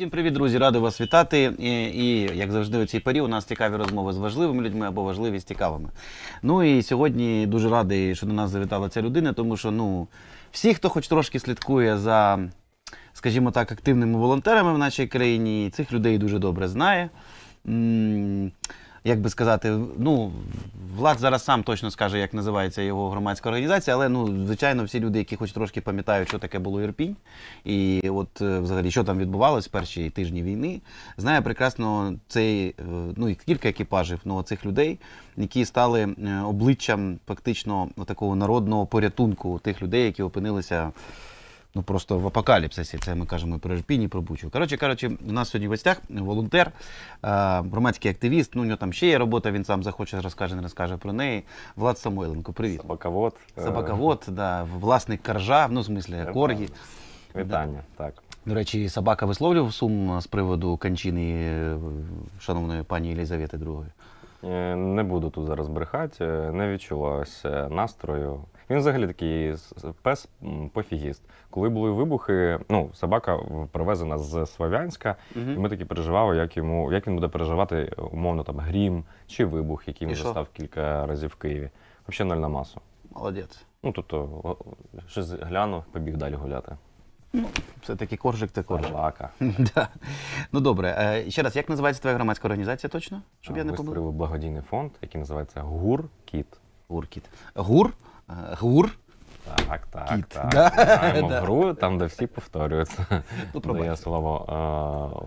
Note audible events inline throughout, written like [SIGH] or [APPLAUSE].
Всім привіт, друзі! Радий вас вітати. І, і як завжди, у цій парі у нас цікаві розмови з важливими людьми або важливі з цікавими. Ну і сьогодні дуже радий, що до нас завітала ця людина, тому що ну всі, хто хоч трошки слідкує за, скажімо так, активними волонтерами в нашій країні, цих людей дуже добре знає як би сказати, ну влад зараз сам точно скаже, як називається його громадська організація, але ну, звичайно, всі люди, які хоч трошки пам'ятають, що таке було Ірпінь, і от е, взагалі, що там відбувалось перші тижні війни, знає прекрасно цей е, ну кілька екіпажів ну, цих людей, які стали е, обличчям фактично такого народного порятунку тих людей, які опинилися ну просто в апокаліпсисі. Це ми кажемо про Ірпінь про Бучу. Коротше кажучи, у нас сьогодні в гостях волонтер, е, громадський активіст. Ну у нього там ще є робота. Він сам захоче, розкаже, не розкаже про неї. Влад Самойленко, привіт. Собаковод. Е. Собаковод, да, власник коржа, ну в смислі коргі. Вітання, да. так. До речі, собака висловлював сум з приводу кончини е, шановної пані Єлізавети II? Не буду тут зараз брехати, не відчувалося настрою. Він взагалі такий пес пофігіст. Коли були вибухи, ну собака привезена з Слов'янська, угу. і ми такі переживали, як йому як він буде переживати умовно там грім чи вибух, який він застав кілька разів в Києві. Взагалі ноль на масу. Молодець. Ну тобто щось глянув, побіг далі гуляти. Ну, все-таки коржик це коржик. Собака. [LAUGHS] да. Ну добре. Е, ще раз, як називається твоя громадська організація точно? Щоб а, я не помилив? Я створили благодійний фонд, який називається Гур-Кіт. Гур-Кіт. Гур гур. Так, так, Кіт, так. Да? Граємо да. гру, там, де всі повторюються. Ну, Дає слово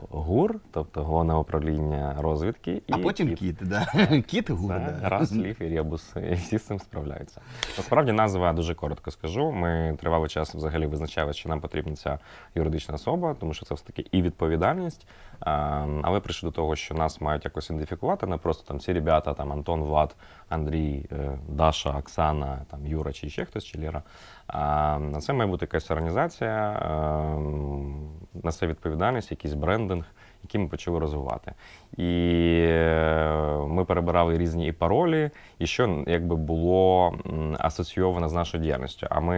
е, гур, тобто головне управління розвідки. І а потім кіт. Кіт, да. кіт гур. Це да. Раз, ліф і ребус, і всі з цим справляються. Насправді назва дуже коротко скажу. Ми тривалий час взагалі визначали, що нам потрібна ця юридична особа, тому що це все таки і відповідальність. Ем, але прийшли до того, що нас мають якось ідентифікувати, не просто там ці ребята, там Антон, Влад, Андрій, е, Даша, Оксана, там Юра чи ще хтось чи Ліра. А ем, це має бути якась організація, ем, на це відповідальність, якийсь брендинг, який ми почали розвивати. І е, ми перебирали різні і паролі, і що якби було асоційовано з нашою діяльністю. А ми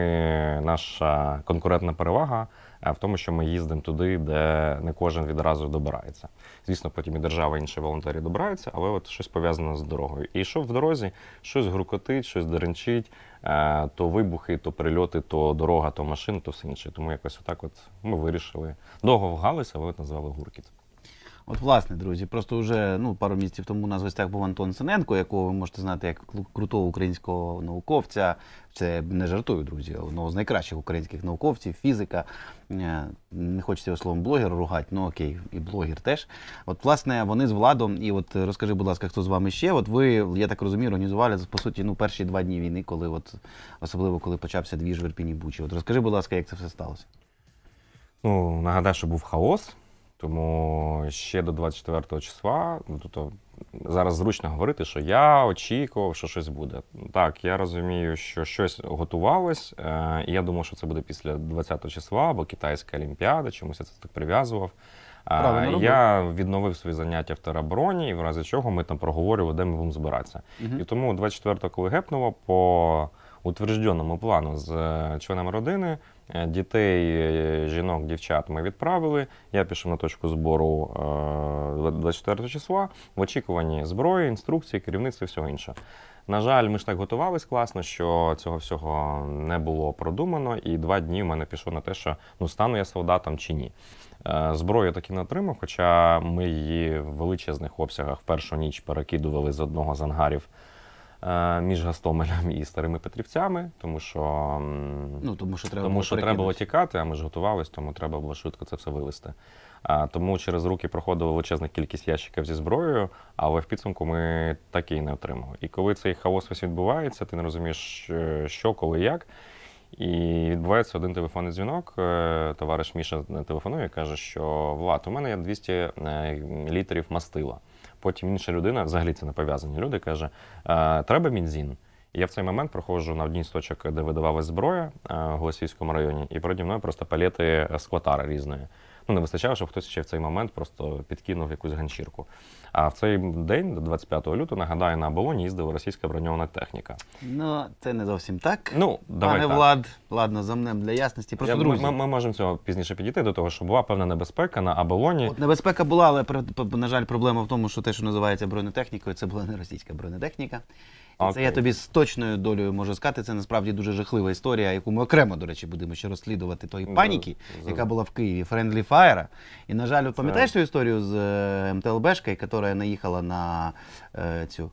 наша конкурентна перевага. А в тому, що ми їздимо туди, де не кожен відразу добирається. Звісно, потім і держава, і інші волонтери добираються, але от щось пов'язане з дорогою. І що в дорозі, щось грукотить, щось деренчить, е, то вибухи, то прильоти, то дорога, то машини, то все інше. Тому якось отак от ми вирішили. Довго вгалися, але от назвали гуркіт. От, власне, друзі, просто вже ну, пару місяців тому у нас в гостях був Антон Синенко, якого ви можете знати як крутого українського науковця. Це не жартую, друзі, одного з найкращих українських науковців, фізика. Е, не хочеться його словом блогер ругати, ну окей, і блогер теж. От, власне, вони з владом, і от розкажи, будь ласка, хто з вами ще? От ви, я так розумію, організували по суті ну, перші два дні війни, коли от особливо коли почався двіж в Ірпіні Бучі. От розкажи, будь ласка, як це все сталося? Ну, нагадаю, що був хаос. Тому ще до 24 го числа, ну тобто зараз зручно говорити, що я очікував, що щось буде. Так, я розумію, що щось готувалось, е, і я думав, що це буде після 20 го числа, або китайська олімпіада, чомусь я це так прив'язував. Е, Правильно я відновив свої заняття в теробороні, і в разі чого ми там проговорювали, де ми будемо збиратися. Угу. І тому 24-го, коли гепнуло по утвердженому плану з е, членами родини, Е, дітей, е, жінок, дівчат ми відправили. Я пішов на точку збору 24 е, числа в очікуванні зброї, інструкції, керівництва і всього іншого. На жаль, ми ж так готувались класно, що цього всього не було продумано, і два дні в мене пішло на те, що ну стану я солдатом чи ні. Зброю таки не отримав, хоча ми її в величезних обсягах в першу ніч перекидували з одного з ангарів Е, між Гастомелем і старими Петрівцями, тому що ну, тому що треба тому, було що треба було тікати, а ми ж готувалися, тому треба було швидко це все вивезти. Тому через руки проходила величезна кількість ящиків зі зброєю, але в підсумку ми так і не отримали. І коли цей хаос весь відбувається, ти не розумієш, що, коли, як. І відбувається один телефонний дзвінок. Е, товариш Міша телефонує і каже, що Влад, у мене є 200 е, літрів мастила. Потім інша людина, взагалі це не пов'язані люди, каже: «Е, Треба мінзін. І я в цей момент проходжу на одній з точок, де видавалась зброя е, в Голосійському районі, і переді мною просто палети склотари різної. Ну, не вистачало, щоб хтось ще в цей момент просто підкинув якусь ганчірку. А в цей день, 25 лютого, нагадаю, на оболоні їздила російська броньована техніка. Ну це не зовсім так. Ну давай пане так. влад, ладно, за замнем для ясності. Просто Я, друзі. Ми, ми можемо цього пізніше підійти до того, що була певна небезпека на оболоні. От небезпека була, але на жаль, проблема в тому, що те, що називається бронетехнікою, це була не російська бронетехніка. Окей. Це я тобі з точною долею можу сказати. Це насправді дуже жахлива історія, яку ми окремо, до речі, будемо ще розслідувати тої паніки, яка була в Києві, Friendly Fire. І на жаль, пам'ятаєш цю історію з е, МТЛБшкою, яка которая наїхала на е, цю.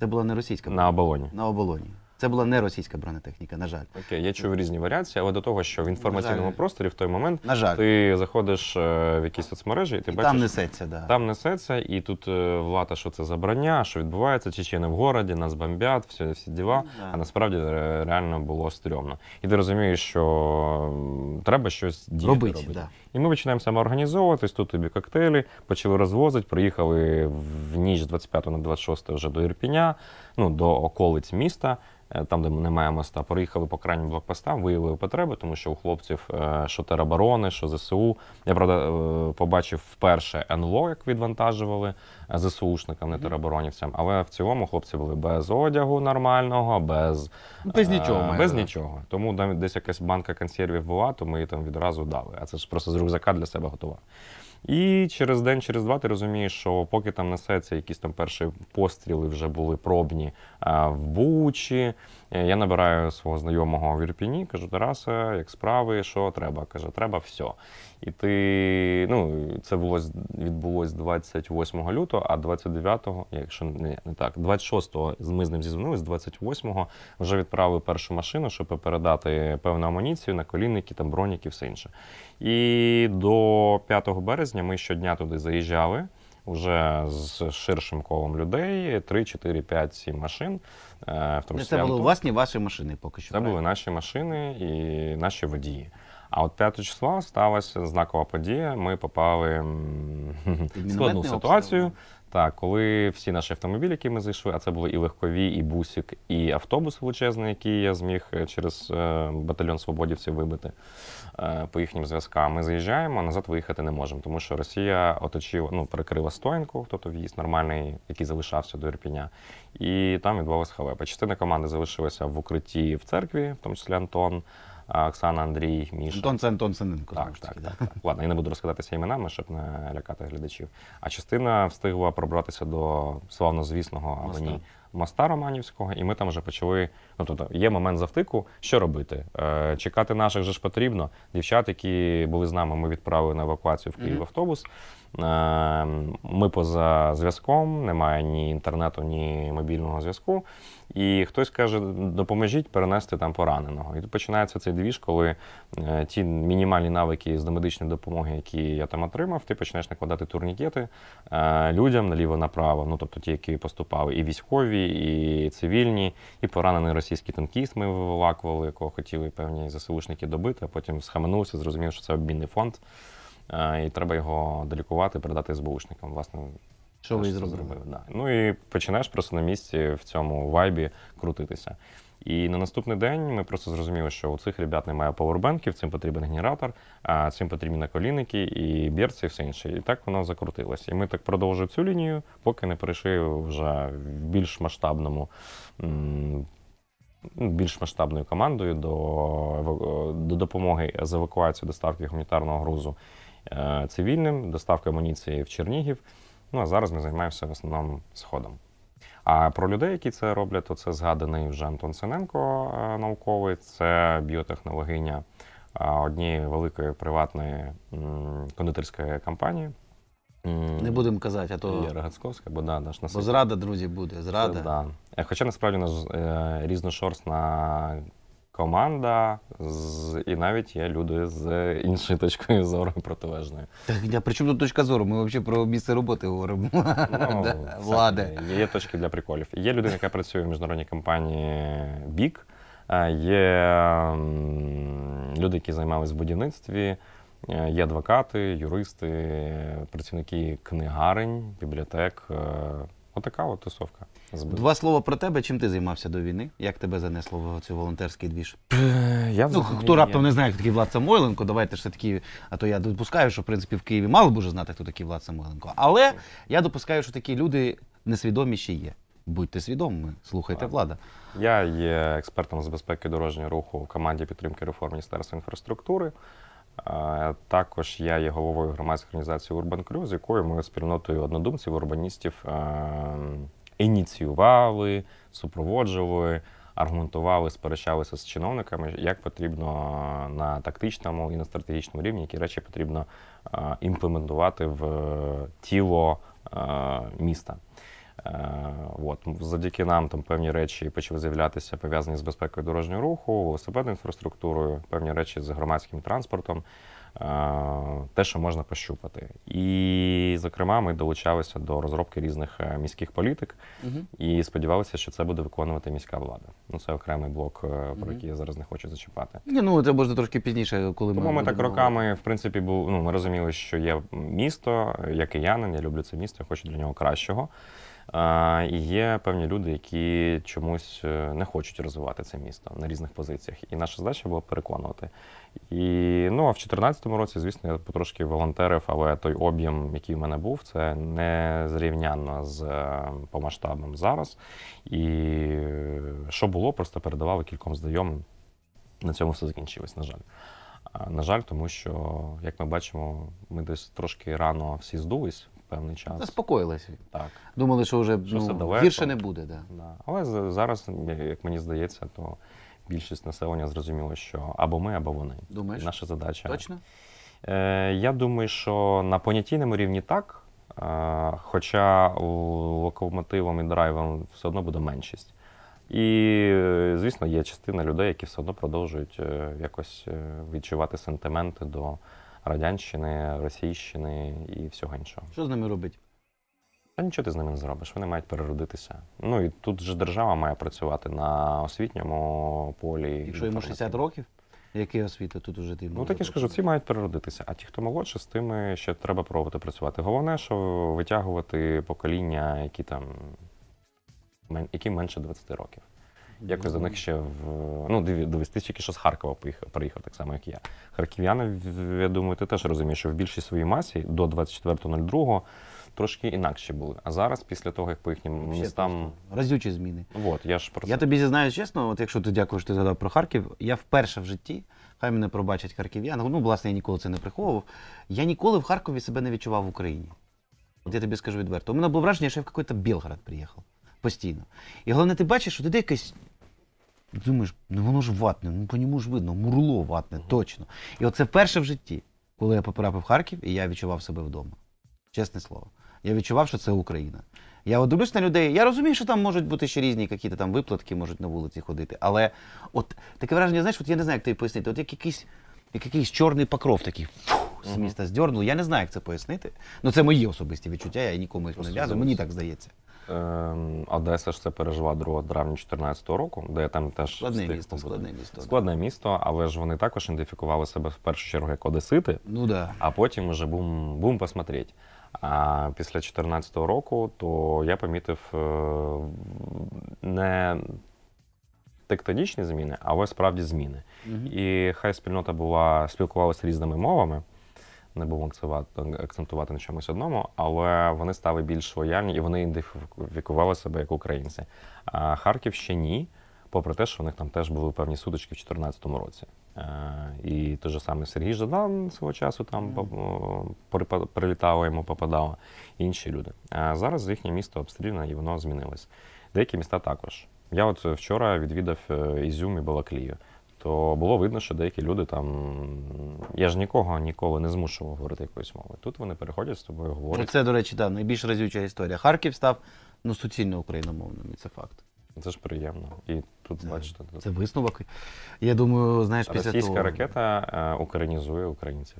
Це була не російська. На оболоні. На оболоні. Це була не російська бронетехніка, на жаль. Окей, я чув різні варіації, але до того, що в інформаційному жаль, просторі в той момент на жаль. ти заходиш е, в якісь соцмережі, і ти і бачиш. Там несеться, да. Там несеться, і тут е, влада, що це забрання, що відбувається, Чечени в городі, нас бомбять, всі, всі діла. Ну, да. А насправді е, реально було стрьомно. І ти розумієш, що треба щось діяти. Робити, робити. Да. І ми починаємо самоорганізовуватись, тут тобі коктейлі, почали розвозити, приїхали в ніч 25 на 26 вже до Ірпіня ну, до околиць міста, е, там де немає моста. Приїхали по крайнім блокпостам, виявили потреби, тому що у хлопців е, що тероборони, що ЗСУ. Я правда е, побачив вперше НЛО, як відвантажували ЗСУшникам, не тероборонівцям. Але в цілому хлопці були без одягу нормального, без ну, без нічого. Без нічого. Тому десь якась банка консервів була, то ми її там відразу дали. А це ж просто з рюкзака для себе готував. І через день, через два ти розумієш, що поки там несеться якісь там перші постріли вже були пробні е, в Бучі. Е, я набираю свого знайомого в Ірпіні, кажу, Тараса, як справи, що треба? Каже, треба все. І ти, ну, це було відбулось 28 лютого, а 29-го, якщо не, не так, 26-го ми з ним зізвонились, 28-го вже відправили першу машину, щоб передати певну амуніцію на колінники, там броніки, все інше. І до 5 березня ми щодня туди заїжджали. Уже з ширшим колом людей 3, 4, 5, 7 машин. Е, в тому числі Це були власні ваші машини поки що. Це правильно? були наші машини і наші водії. А от 5 числа сталася знакова подія. Ми попали [LAUGHS] в складну обстріл, ситуацію. Так, коли всі наші автомобілі, які ми зайшли, а це були і легкові, і бусик, і автобус величезний, який я зміг е, через е, батальйон свободівців вибити е, по їхнім зв'язкам. Ми заїжджаємо, а назад виїхати не можемо, тому що Росія оточила, ну перекрила стоянку, тобто в'їзд нормальний, який залишався до Ірпіня, і там відбувалася халепа. Частина команди залишилася в укритті в церкві, в тому числі Антон. Оксана Андрій, Міша. Антон це Антон Синенко. Так, так, так, так. Ладно, я не буду розказатися іменами, щоб не лякати глядачів. А частина встигла пробратися до славнозвісного або ні. Моста Романівського, і ми там вже почали. Ну тобто є момент завтику. Що робити? Е, Чекати наших же ж потрібно. Дівчат, які були з нами, ми відправили на евакуацію в Київ mm -hmm. автобус. Е, ми поза зв'язком, немає ні інтернету, ні мобільного зв'язку. І хтось каже, допоможіть перенести там пораненого. І тут починається цей двіж, коли е, ті мінімальні навики з домедичної допомоги, які я там отримав, ти почнеш накладати турнікети е, людям наліво-направо. Ну тобто ті, які поступали, і військові, і цивільні, і поранений російський танкіст. Ми виволакували, якого хотіли певні заселушники добити. а Потім схаменувся, зрозумів, що це обмінний фонд. Е, і треба його долікувати, передати СБУшникам. Власне, що ви зробили? зробив. Да. Ну і починаєш просто на місці в цьому вайбі крутитися. І на наступний день ми просто зрозуміли, що у цих ребят немає пауербенків, цим потрібен генератор, а цим потрібні наколінники і берці, і все інше. І так воно закрутилось. І ми так продовжили цю лінію, поки не перейшли вже в більш масштабному. Ну, більш масштабною командою до до допомоги з евакуацією доставки гуманітарного грузу Е, цивільним, доставка амуніції в Чернігів. Ну а зараз ми займаємося в основному сходом. А про людей, які це роблять, то це згаданий вже Антон Сененко е, науковий, це біотехнологиня е, однієї великої приватної кондитерської компанії. Не будемо казати, а то Рогацьковська, бо да, наш насильство. Бо зрада, друзі, буде. Зрада. Це, да. Хоча насправді наш різношорстна команда, з, і навіть є люди з іншою точкою зору протилежної. Так, а при чому тут точка зору? Ми взагалі про місце роботи говоримо. Ну, [LAUGHS] да, Влади. Є, є точки для приколів. Є людина, яка працює в міжнародній компанії Бік, е, є люди, які займалися в будівництві. Е, є адвокати, юристи, працівники книгарень, бібліотек. Е, отака от тусовка збив. Два слова про тебе. Чим ти займався до війни? Як тебе занесло в цю волонтерський двіж? Я ну, Хто раптом я... не знає, хто такий Влад Самойленко, давайте ж все-таки, а то я допускаю, що в принципі в Києві мало б уже знати, хто такий Влад Самойленко. Але я допускаю, що такі люди несвідомі ще є. Будьте свідомими, слухайте влада. Я є експертом з безпеки дорожнього руху в команді підтримки реформ Міністерства інфраструктури. Також я є головою громадської організації Urban Crew, з якою ми спільнотою однодумців, урбаністів ем, ініціювали, супроводжували, аргументували, сперечалися з чиновниками, як потрібно е, на тактичному і на стратегічному рівні, які речі потрібно е, імплементувати в е, тіло міста. От. Завдяки нам там певні речі почали з'являтися пов'язані з безпекою дорожнього руху, велосипедною інфраструктурою, певні речі з громадським транспортом. Е, те, що можна пощупати. І, зокрема, ми долучалися до розробки різних е, міських політик угу. і сподівалися, що це буде виконувати міська влада. Ну це окремий блок, е, про угу. який я зараз не хочу зачіпати. Ні, ну це можна трошки пізніше, коли Тому ми ми так роками в принципі був. Ну ми розуміли, що є місто, я киянин, я люблю це місто, я хочу для нього кращого. І є певні люди, які чомусь е, не хочуть розвивати це місто на різних позиціях. І наша задача була переконувати. І ну а в 2014 році, звісно, я потрошки волонтерив, але той об'єм, який в мене був, це не зрівнянно з е, по масштабам зараз. І е, що було, просто передавали кільком знайомим. На цьому все закінчилось, на жаль. На жаль, тому що, як ми бачимо, ми десь трошки рано всі здулись певний час. Заспокоїлися. Так. Думали, що вже ну, гірше не буде. Да. Да. Але зараз, як мені здається, то більшість населення зрозуміло, що або ми, або вони. Думаєш? Наша задача. Точно? Е, Я думаю, що на понятійному рівні так. Е, хоча локомотивом і драйвом все одно буде меншість. І, е, звісно, є частина людей, які все одно продовжують е, якось е, відчувати сентименти до радянщини, російщини і всього іншого. Що з ними робить? Та нічого ти з ними не зробиш. Вони мають переродитися. Ну і тут же держава має працювати на освітньому полі. Якщо йому 60 років, яке освіта тут уже ти ну так я ж кажу, ці мають переродитися. А ті, хто молодше, з тими ще треба пробувати працювати. Головне, що витягувати покоління, які там які менше 20 років. Якось до них ще в ну довести тільки що з Харкова поїхав, приїхав так само, як я. Харків'яни, я думаю, ти теж розумієш, що в більшій своїй масі до 24.02 трошки інакші були. А зараз, після того, як по їхнім містам разючі зміни. От, я ж про це. Я тобі зізнаюсь чесно, от якщо ти дякуєш, ти згадав про Харків, я вперше в житті, хай мене пробачать харків'яни, ну власне я ніколи це не приховував. Я ніколи в Харкові себе не відчував в Україні. От я тобі скажу відверто. У мене було враження, що я в якийсь Білград приїхав. Постійно. І головне, ти бачиш, що туди якесь Думаєш, ну воно ж ватне, ну по ньому ж видно, мурло ватне, точно. І оце перше в житті, коли я потрапив в Харків, і я відчував себе вдома. Чесне слово. Я відчував, що це Україна. Я от дивлюсь на людей. Я розумію, що там можуть бути ще різні якісь там виплатки, можуть на вулиці ходити. Але от таке враження, знаєш, от я не знаю, як тобі пояснити. От як якийсь як якийсь чорний покров такий фу, з міста здьорнув. Я не знаю, як це пояснити. Ну це мої особисті відчуття, я нікому їх не в'язую. Мені так здається. Ем, Одеса ж це пережила 2 травня 2014 року, де я там теж складне місто, складне місто складне місто, але ж вони також ідентифікували себе в першу чергу як Одесити. Ну да, а потім вже бум бум посмотреть. А після 2014 року то я помітив е, не тектонічні зміни, але справді зміни. Угу. І хай спільнота була спілкувалася різними мовами не будемо акцентувати на чомусь одному, але вони стали більш лояльні і вони ідентифікували себе як українці. А Харків ще ні, попри те, що в них там теж були певні судочки в 2014 році. Е, і той же саме Сергій Жадан свого часу там прилітало йому, попадало інші люди. А зараз їхнє місто обстріляне і воно змінилось. Деякі міста також. Я от е, вчора відвідав е, Ізюм і Балаклію то було видно, що деякі люди там. Я ж нікого ніколи не змушував говорити якоюсь мовою. Тут вони переходять з тобою, говорять. Ну, це, до речі, да, найбільш разюча історія. Харків став ну, суцільно україномовним, і це факт. Це ж приємно. І тут, бачите, це висновок. Я думаю, знаєш, після того... Російська ракета е, українізує українців.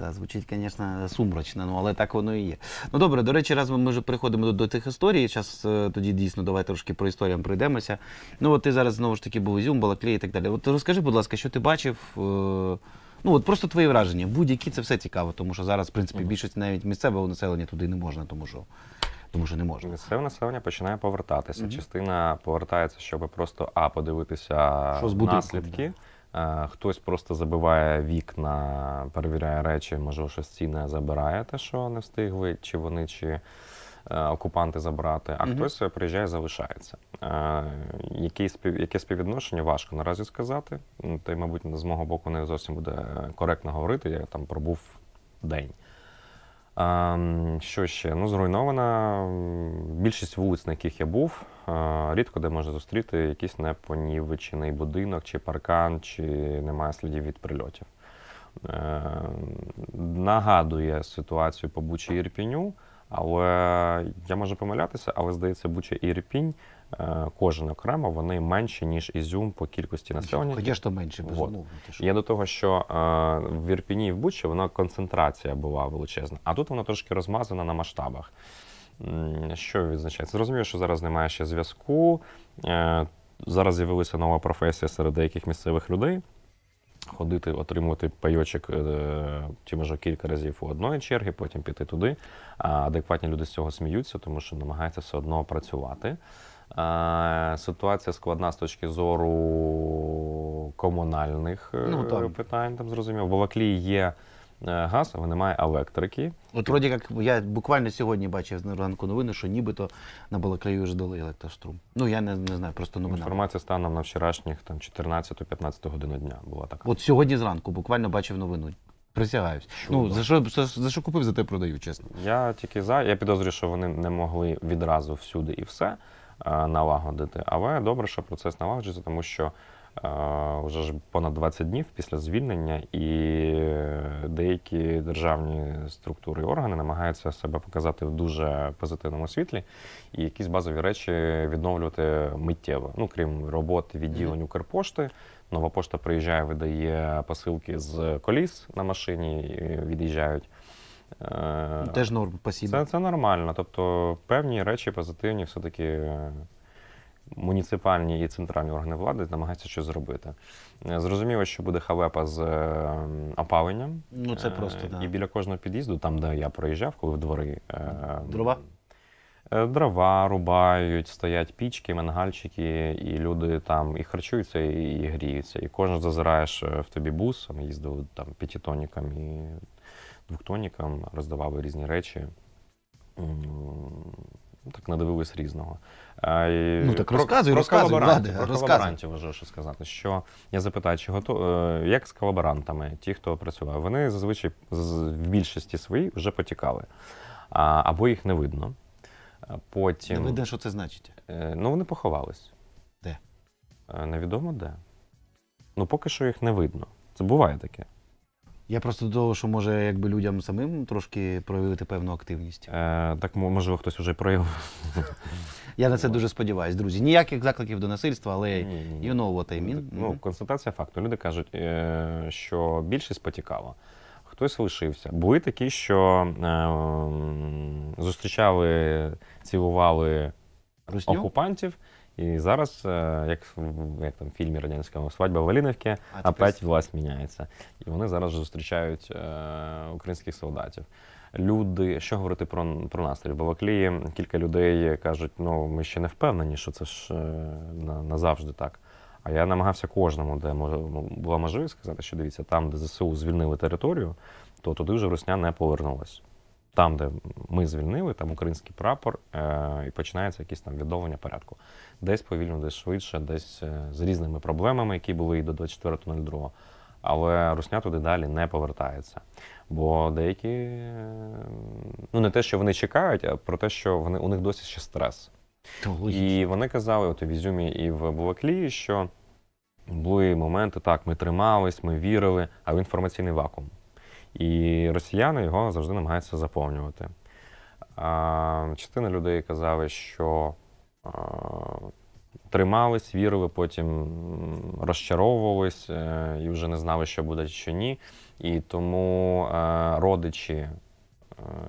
Да, Звучить, звісно, сумрачно, ну але так воно і є. Ну добре, до речі, раз ми вже переходимо до, до тих історій. Зараз е, тоді дійсно давай трошки про історіям пройдемося. Ну от ти зараз знову ж таки був Ізюм, Балаклій і так далі. От розкажи, будь ласка, що ти бачив? Е, ну от просто твої враження. Будь-які це все цікаво, тому що зараз, в принципі, більшість навіть місцевого населення туди не можна, тому що. Тому що не можна. Місцеве населення починає повертатися. Mm -hmm. Частина повертається, щоб просто а подивитися що наслідки. Да. Е, хтось просто забиває вікна, перевіряє речі, може щось ціна забирає те, що не встигли, чи вони, чи е, окупанти забрати, а mm хтось е, приїжджає, залишається. Які спів... Яке співвідношення важко наразі сказати? Та й, мабуть, з мого боку не зовсім буде коректно говорити. Я там пробув день. Що ще? Ну, зруйнована більшість вулиць, на яких я був, рідко де можна зустріти якийсь непонівечений будинок, чи паркан, чи немає слідів від прильотів. Ем, нагадує ситуацію по Бучі Ірпіню, але я можу помилятися, але здається, Буча Ірпінь Е, кожен окремо вони менші ніж ізюм по кількості населення. Звісно, менше безумовно. Вот. Я до того, що е, в Ірпіні і в Бучі вона концентрація була величезна, а тут вона трошки розмазана на масштабах. Що відзначається? Зрозумію, що зараз немає ще зв'язку. Е, зараз з'явилася нова професія серед деяких місцевих людей. Ходити, отримувати пайочок ті може кілька разів у одної черги, потім піти туди. А адекватні люди з цього сміються, тому що намагаються все одно працювати. Е, ситуація складна з точки зору комунальних е, ну, там. питань, там зрозуміло. В Балаклії є е, газ, але немає електрики. От вроді як я буквально сьогодні бачив на ранку новини, що нібито на Балаклею вже дали електрострум. Ну я не не знаю, просто новина. Інформація станом на вчорашніх там 14-15 годину дня була така. От сьогодні зранку буквально бачив новину. Присягаюсь. Чудо. Ну за що за що купив, за те продаю, чесно. Я тільки за. Я підозрюю, що вони не могли відразу всюди і все. Е, налагодити. Але добре, що процес налагоджується, тому що е, вже ж понад 20 днів після звільнення, і деякі державні структури і органи намагаються себе показати в дуже позитивному світлі і якісь базові речі відновлювати миттєво. Ну крім роботи відділень Укрпошти. Нова пошта приїжджає, видає посилки з коліс на машині, від'їжджають. Е, Теж норм, спасибо. Це, це нормально. Тобто певні речі позитивні, все-таки муніципальні і центральні органи влади намагаються щось зробити. Е, зрозуміло, що буде хавепа з е, опаленням. Ну це просто да. І біля кожного під'їзду, там, де я проїжджав, коли в двори. Дрова? Дрова рубають, стоять пічки, мангальчики, і люди там і харчуються, і, і гріються. І кожен зазираєш в тобі бус. Ми їздили там п'ятітоніком двохтонікам, роздавали різні речі. Так надивились різного. Ну так про, розказуй, про розказуй, колаборантів, Влади, про колаборантів вже що сказати. Що я запитаю, чи готові е, як з колаборантами, ті, хто працював, вони зазвичай в більшості своїй вже потікали, або їх не видно. Потім не видно, що це значить? Е, ну вони поховались. Де? Е, невідомо де. Ну поки що їх не видно. Це буває таке. Я просто до того, що може якби людям самим трошки проявити певну активність. Е, Так можливо, хтось вже проявив. Я на це дуже сподіваюся, друзі. Ніяких закликів до насильства, але you know what I mean. Ну, констатація факту. Люди кажуть, е, що більшість потікала, хтось лишився. Були такі, що е, зустрічали, цілували Русню? окупантів. І зараз, е, як як там в фільмі радянському свадьба в Валінівки, а опять власть міняється. І вони зараз зустрічають е, українських солдатів. Люди, що говорити про про настрій? Бо в Аклії кілька людей кажуть, ну ми ще не впевнені, що це ж е, на, назавжди так. А я намагався кожному, де мож, ну, була можливість сказати, що дивіться, там, де ЗСУ звільнили територію, то туди вже Русня не повернулась там, де ми звільнили, там український прапор, е, і починається якісь там відновлення порядку. Десь повільно, десь швидше, десь е, з різними проблемами, які були і до 24.02. Але русня туди далі не повертається. Бо деякі, е, ну не те, що вони чекають, а про те, що вони у них досі ще стрес. і вони казали, от в Ізюмі і в Булаклії, що були моменти, так, ми тримались, ми вірили, а в інформаційний вакуум. І росіяни його завжди намагаються заповнювати. Частина людей казали, що тримались, вірили, потім розчаровувались е, і вже не знали, що буде чи ні. І тому е, родичі, е,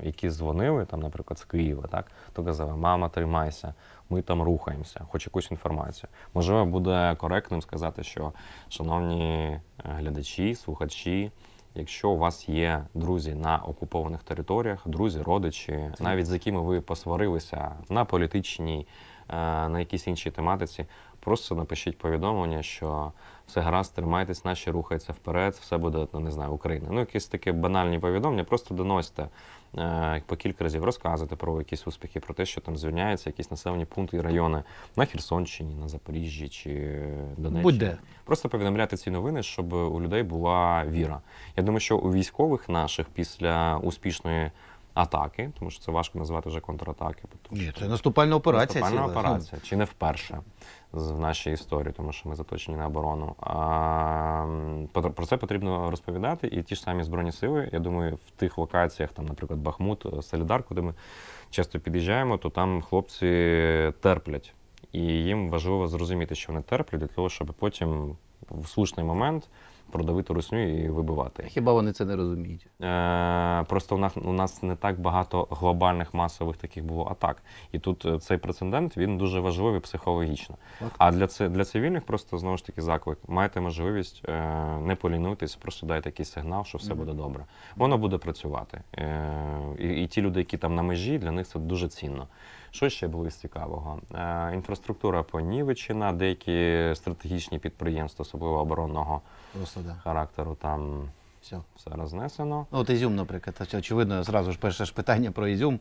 які дзвонили, там, наприклад, з Києва, так, то казали, мама, тримайся, ми там рухаємося, хоч якусь інформацію. Можливо, буде коректним сказати, що шановні глядачі, слухачі. Якщо у вас є друзі на окупованих територіях, друзі, родичі, навіть з якими ви посварилися на політичній, е, на якійсь іншій тематиці, просто напишіть повідомлення, що все гаразд, тримайтесь, наші рухаються вперед, все буде ну, не знаю, Україна. Ну якісь такі банальні повідомлення, просто доносьте. Е, по кілька разів розказувати про якісь успіхи, про те, що там звільняються якісь населені пункти і райони на Херсонщині, на Запоріжжі чи Донеччині. Буде. Просто повідомляти ці новини, щоб у людей була віра. Я думаю, що у військових наших після успішної атаки, тому що це важко назвати вже контратаки. Ні, це наступальна операція. Наступальна ціла. операція, ну. чи не вперше в нашій історії, тому що ми заточені на оборону. А, Про це потрібно розповідати. І ті ж самі збройні сили. Я думаю, в тих локаціях, там, наприклад, Бахмут, е, Солідар, куди ми часто під'їжджаємо, то там хлопці терплять. І їм важливо зрозуміти, що вони терплять, для того, щоб потім в слушний момент продавити русню і вибивати. Хіба вони це не розуміють? Е, Просто у нас у нас не так багато глобальних масових таких було атак. І тут е, цей прецедент він дуже важливий психологічно. Факт. А для це для цивільних просто знову ж таки заклик. Маєте можливість е, не полінуйтесь, просто дайте якийсь сигнал, що все буде добре. Воно буде працювати. Е, І і ті люди, які там на межі, для них це дуже цінно. Що ще було з цікавого? Е, інфраструктура понівечена, деякі стратегічні підприємства, особливо оборонного Просто, да. характеру, там все все рознесено. Ну, От Ізюм, наприклад, очевидно, зразу ж перше ж питання про Ізюм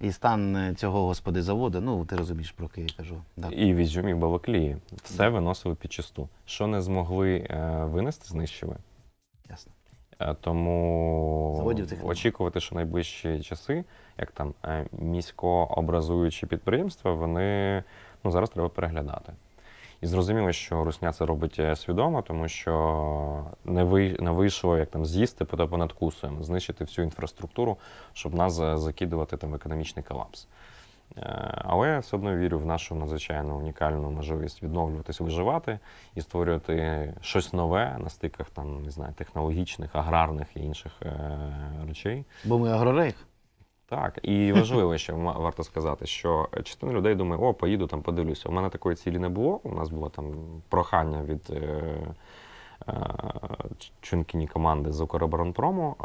і стан е, цього господи заводу. Ну, ти розумієш, про який я кажу. Так. І в Ізюмі, і в Балаклії. Все виносили під чисту. Що не змогли е, винести, знищили. Ясно. Е, тому очікувати, що найближчі часи, як там е, міськообразуючі підприємства, вони ну зараз треба переглядати. І зрозуміло, що Русня це робить е, свідомо, тому що не ви не вийшло як там з'їсти, понад понадкусуємо, знищити всю інфраструктуру, щоб нас закидувати там в економічний колапс. Е, але я все одно вірю в нашу надзвичайно унікальну можливість відновлюватись, виживати і створювати щось нове на стиках там не знаю технологічних, аграрних і інших е, речей. Бо ми агрорейх. Так, і [LAUGHS] важливо, що варто сказати, що частина людей думає, о, поїду там, подивлюся. У мене такої цілі не було. У нас було там прохання від. Е, Е, Чункіні команди з «Укроборонпрому»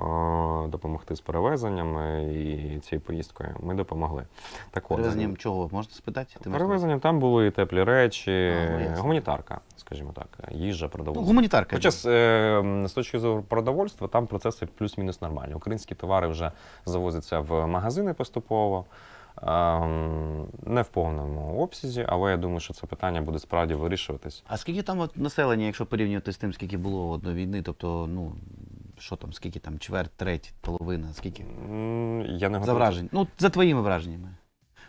е, допомогти з перевезеннями і цією поїздкою. Ми допомогли. Так Перевезенням от, чого можна спитати? Ти перевезенням там були і теплі речі, а, ну, гуманітарка, скажімо так, їжа, продовольство. Ну, гуманітарка. Хоча е, з точки зору продовольства там процеси плюс-мінус нормальні. Українські товари вже завозяться в магазини поступово. Не в повному обсязі, але я думаю, що це питання буде справді вирішуватись. А скільки там от населення, якщо порівнювати з тим, скільки було до війни? Тобто, ну що там, скільки там, чверть, треть, половина, скільки? Я не За вражень. Ну, за твоїми враженнями.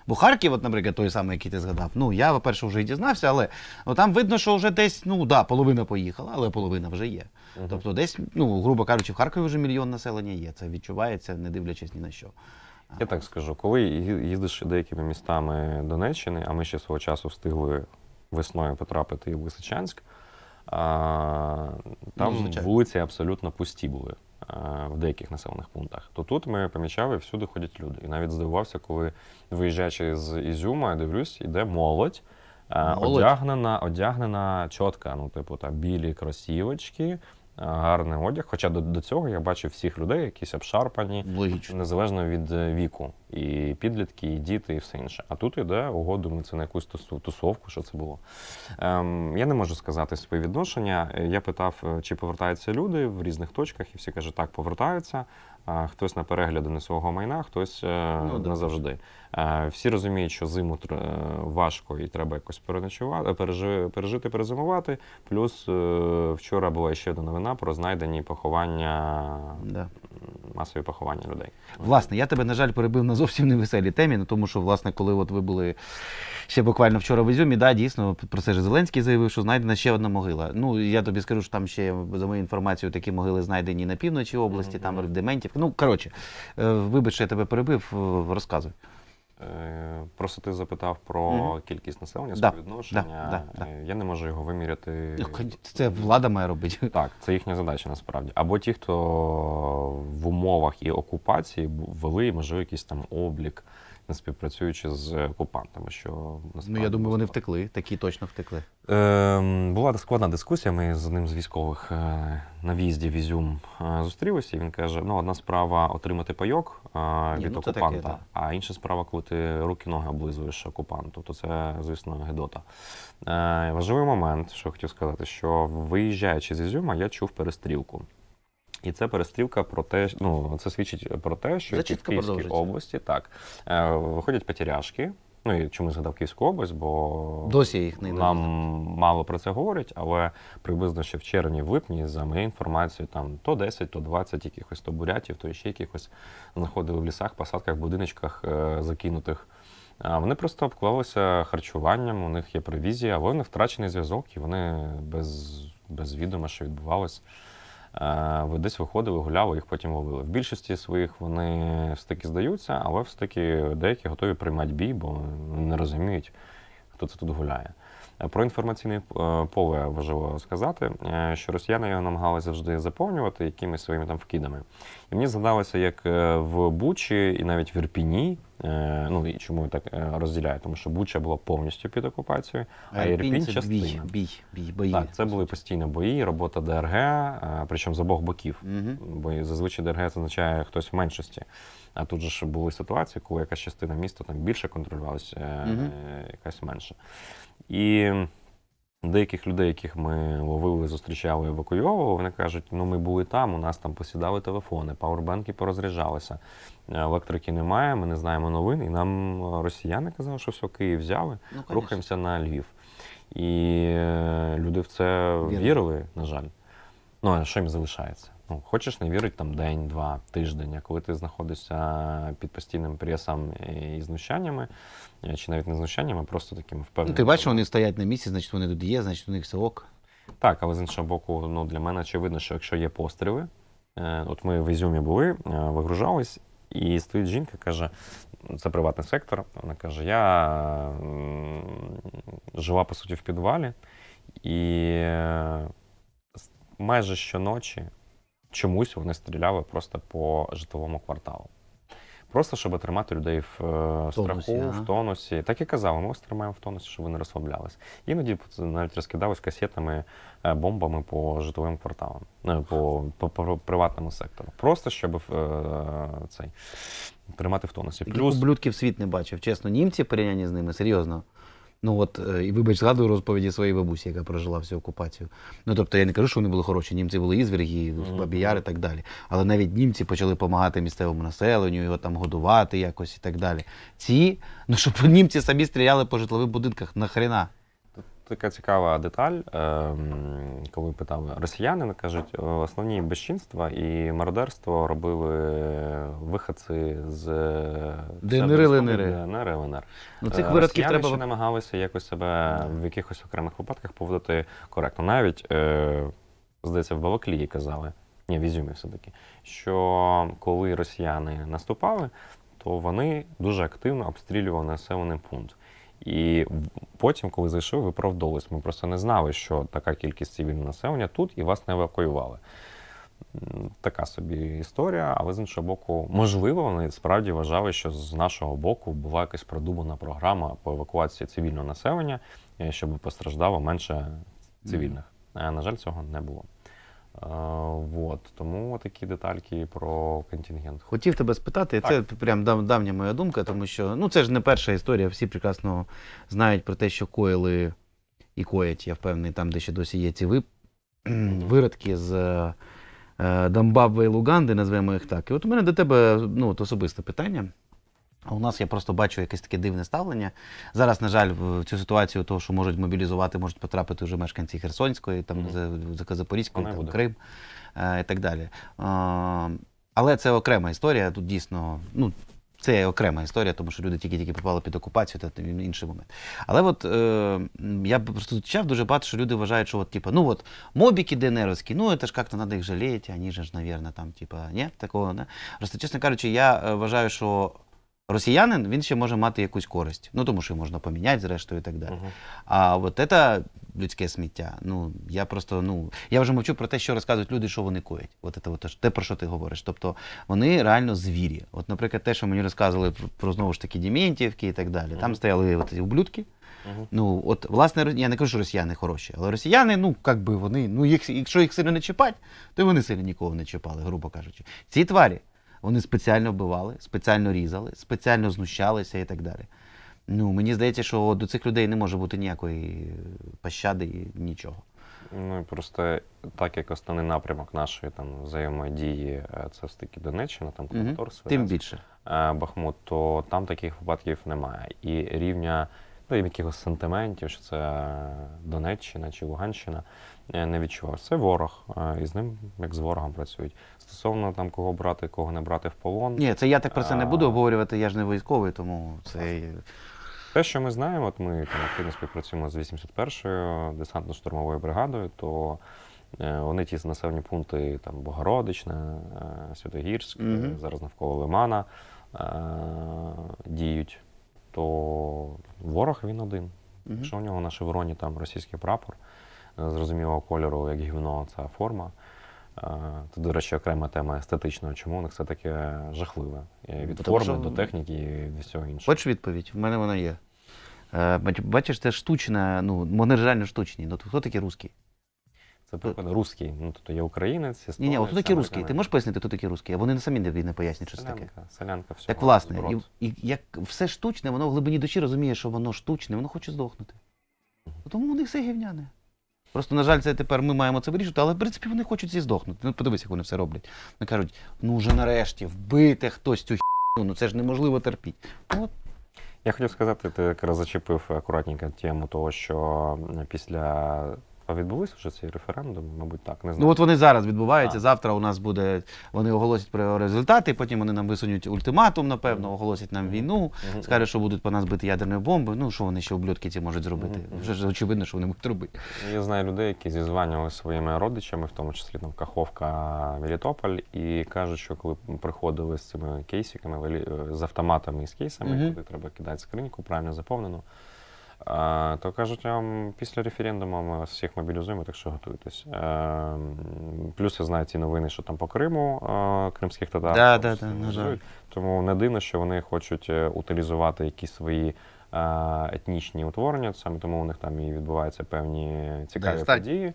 Бо Харків, от, наприклад, той самий, який ти згадав. Ну, я, по-перше, вже і дізнався, але ну, там видно, що вже десь, ну да, половина поїхала, але половина вже є. Угу. Тобто, десь, ну, грубо кажучи, в Харкові вже мільйон населення є. Це відчувається, не дивлячись ні на що. Я так скажу, коли їздиш деякими містами Донеччини, а ми ще свого часу встигли весною потрапити в Лисичанськ, там Звичайно. вулиці абсолютно пусті були в деяких населених пунктах. То тут ми помічали, всюди ходять люди. І навіть здивувався, коли виїжджаючи з Ізюма, я дивлюсь, іде молодь. Молодь. Одягнена, одягнена чітка, ну, типу, там білі кросівочки, Е, гарний одяг. Хоча до, до цього я бачив всіх людей, якісь обшарпані, Логічно. незалежно від е, віку. І підлітки, і діти, і все інше. А тут йде угоду, ми ну, це на якусь тусу, тусовку, що це було. Ем, Я не можу сказати свої відношення. Е, я питав, чи повертаються люди в різних точках, і всі кажуть, так, повертаються. А хтось на перегляди не свого майна, хтось ну, назавжди. Е, всі розуміють, що зиму е, важко і треба якось переночувати, пережити, перезимувати. Плюс е, вчора була ще одна новина про знайдені поховання да. масові поховання людей. Власне, я тебе, на жаль, перебив на зовсім невеселій темі, ну, тому що, власне, коли от ви були ще буквально вчора в Ізюмі, да, дійсно, про це ж Зеленський заявив, що знайдена ще одна могила. Ну, я тобі скажу, що там ще, за моєю інформацією, такі могили знайдені на півночі області, mm -hmm. там в Дементів. Ну, коротше, вибач, я тебе перебив, розказуй. Е, просто ти запитав про угу. кількість населення, да, співвідношення. Да, да, е, Я не можу його виміряти. Ну, це влада має робити. [LAUGHS] Так, це їхня задача насправді. Або ті, хто в умовах і окупації ввели, можливо, якийсь там облік не співпрацюючи з окупантами. Що ну я думаю, вони втекли, такі точно втекли. Е, Була складна дискусія. Ми з одним з військових е, на в'їзді в Ізюм е, зустрілися. і Він каже: Ну, одна справа отримати пайок від е, Ні, ну, окупанта, таке, а інша справа, коли ти руки ноги облизуєш окупанту, то це звісно Гедота. Е, Важливий момент, що хотів сказати, що виїжджаючи з Ізюма, я чув перестрілку. І це перестрілка про те, ну це свідчить про те, що в Київській області так е, виходять потеряшки. Ну і чому згадав Київську область, бо досі їх не нам доведено. мало про це говорять, але приблизно ще в червні, в липні, за моєю інформацією, там то 10, то 20 якихось то бурятів, то ще якихось знаходили в лісах, посадках, будиночках е закинутих. А вони просто обклалися харчуванням, у них є провізія, але в них втрачений зв'язок, і вони без без відома, що відбувалось. Е, ви десь виходили, гуляли, їх потім ловили. В більшості своїх вони в стики здаються, але все таки деякі готові приймати бій, бо не розуміють, хто це тут гуляє. Е, про інформаційне е, поле важливо сказати, що росіяни його намагалися завжди заповнювати якимись своїми там вкидами. І мені згадалося, як в Бучі і навіть в Ірпіні Е, ну і чому так е, розділяю? Тому що Буча була повністю під окупацією, а, е, Ірпінь частина. Бій, бій, бій, бої. Так, це були постійні бої, робота ДРГ, причому з обох боків. Угу. Бо зазвичай ДРГ це означає хтось в меншості. А тут же ж були ситуації, коли якась частина міста там більше контролювалася, угу. якась менша. І Деяких людей, яких ми ловили, зустрічали, евакуйовували, вони кажуть, ну ми були там, у нас там посідали телефони, пауербанки порозряджалися, е, електрики немає, ми не знаємо новин. І нам е, росіяни казали, що все, Київ взяли, ну, рухаємося на Львів. І е, люди в це вірили, вірили на жаль. Ну, а що їм залишається? Ну, Хочеш не вірити там день-два, тиждень, а коли ти знаходишся під постійним пресом і знущаннями, е, чи навіть не знущаннями, а просто такими ну, впевненими. ти бачиш, вони стоять на місці, значить вони тут є, значить у них все ок. Так, але з іншого боку, ну для мене очевидно, що якщо є постріли, е, от ми в Ізюмі були, е, вигружались, і стоїть жінка, каже: це приватний сектор. Вона каже: я жила по суті в підвалі, і майже щоночі чомусь вони стріляли просто по житловому кварталу. Просто щоб тримати людей в, е, в страху, тонусі, в тонусі. Так і казали, ми вас тримаємо в тонусі, щоб вони розслаблялись. Іноді навіть розкидались касетами, е, бомбами по житловим кварталам, ну, по, по, по приватному сектору. Просто щоб е, цей тримати в тонусі. Плюс... Ублюдків світ не бачив. Чесно, німці порівнянні з ними серйозно. Ну от, е, і вибач, згадую розповіді своєї бабусі, яка прожила всю окупацію. Ну тобто я не кажу, що вони були хороші. Німці були ізвірги, бабіяри і так далі. Але навіть німці почали допомагати місцевому населенню, його там годувати якось і так далі. Ці, ну щоб німці самі стріляли по житлових будинках, нахрена така цікава деталь, ем, коли питали росіяни, кажуть, «Е, основні безчинства і мародерство робили виходці з ДНР, ЛНР. ДНР, ЛНР. Ну, цих е, виродків треба... ще намагалися якось себе в якихось окремих випадках поводити коректно. Навіть, е, здається, в Балаклії казали, ні, в Ізюмі все-таки, що коли росіяни наступали, то вони дуже активно обстрілювали населений пункт. І потім, коли зайшов, виправдовувались. Ми просто не знали, що така кількість цивільного населення тут і вас не евакуювали. Така собі історія, але з іншого боку, можливо, вони справді вважали, що з нашого боку була якась продумана програма по евакуації цивільного населення, е, щоб постраждало менше цивільних. А, е, на жаль, цього не було. Вот. Тому такі детальки про контингент. Хотів тебе спитати, так. це прям дав, давня моя думка, тому що ну це ж не перша історія. Всі прекрасно знають про те, що коїли і коять, я впевнений, там, де ще досі є ці вип... виродки з е, е Дамбабве і Луганди, назвемо їх так. І от у мене до тебе ну, от особисте питання. А у нас я просто бачу якесь таке дивне ставлення. Зараз, на жаль, в цю ситуацію, того, що можуть мобілізувати, можуть потрапити вже мешканці Херсонської, там mm-hmm. Запорізької, там, Крим е, і так далі. Е, але це окрема історія. Тут дійсно, ну. Це окрема історія, тому що люди тільки-тільки попали під окупацію та інший момент. Але от е, я просто зустрічав дуже багато, що люди вважають, що от, типа, ну от мобіки денеровські, ну це ж як-то треба їх жаліти, ані ж, мабуть, там, типа, ні, такого не. Просто, чесно кажучи, я е, вважаю, що росіянин, він ще може мати якусь користь. Ну тому що можна поміняти, зрештою, і так далі. Угу. А от це людське сміття. Ну я просто ну я вже мовчу про те, що розказують люди, що вони коять. От це от, те, про що ти говориш. Тобто вони реально звірі. От, наприклад, те, що мені розказували про, знову ж таки Дімєнтівки і так далі. Угу. Там стояли от ці ублюдки. Угу. Ну, от, власне, я не кажу, що росіяни хороші, але росіяни, ну як би вони, ну їх, якщо їх сильно не чіпать, то вони сильно нікого не чіпали, грубо кажучи. Ці тварі. Вони спеціально вбивали, спеціально різали, спеціально знущалися і так далі. Ну, Мені здається, що до цих людей не може бути ніякої пощади і нічого. Ну і просто так як основний напрямок нашої там взаємодії, е, це все таки Донеччина, там Краматор, угу. Тим більше. Е, Бахмут, то там таких випадків немає. І рівня ну, якихось сантиментів, що це Донеччина чи Луганщина. Е, не відчував. Це ворог, е, і з ним як з ворогом працюють. Стосовно там кого брати, кого не брати в полон. Ні, це я так про це не е, буду обговорювати. Я ж не військовий, тому це. Те, що ми знаємо, от ми там активно співпрацюємо з 81-ю десантно-штурмовою бригадою, то е, вони ті населені пункти там Богородична, е, Святогірськ, mm зараз навколо Лимана е, діють, то ворог він один. Mm Якщо у нього на шевроні там російський прапор, Е, зрозумілого кольору, як гівно, ця форма. Е, це, до речі, окрема тема естетичного. Чому у них все таке жахливе? Від Тому форми що- до техніки і від всього іншого. Хочеш відповідь? В мене вона є. Е, бачиш, це штучне, ну, вони реально штучні. Ну, хто такий русський? Це приклад русський. Ну тобто є українець, Ні, ні, от хто такий русський? Ну, Ти можеш пояснити, хто такий русський? А вони самі не, не пояснять, що це таке. селянка, всього. Так, власне, і, і як все штучне, воно в глибині душі розуміє, що воно штучне, воно хоче здохнути. Тому у них все гівняне. Просто, на жаль, це тепер ми маємо це вирішити, але в принципі вони хочуть всі здохнути. Ну, подивись, як вони все роблять. Вони кажуть, ну вже нарешті вбити хтось цю хіну, ну це ж неможливо терпіти. Ну, от. Я хотів сказати, ти якраз зачепив акуратненько тему того, що після а відбулися вже ці референдум? Мабуть, так не ну, знаю. Ну от вони зараз відбуваються. А. Завтра у нас буде. Вони оголосять про результати. Потім вони нам висунуть ультиматум, напевно, оголосять нам війну, mm скажуть, що будуть по нас бити ядерною бомбою. Ну що вони ще ублюдки ці можуть зробити? Вже ж очевидно, що вони можуть робити. Я знаю людей, які зізванювали своїми родичами, в тому числі там ну, Каховка, Мелітополь, і кажуть, що коли приходили з цими кейсиками, з автоматами і з кейсами, куди треба кидати скриньку, правильно заповнену. То кажуть, вам після референдуму ми вас всіх мобілізуємо, так що готуйтесь. Ем, плюс я знаю ці новини, що там по Криму е, кримських татар. Да, да, да, ну, да. Тому не дивно, що вони хочуть е, утилізувати якісь свої е, етнічні утворення, саме тому у них там і відбуваються певні цікаві да, події.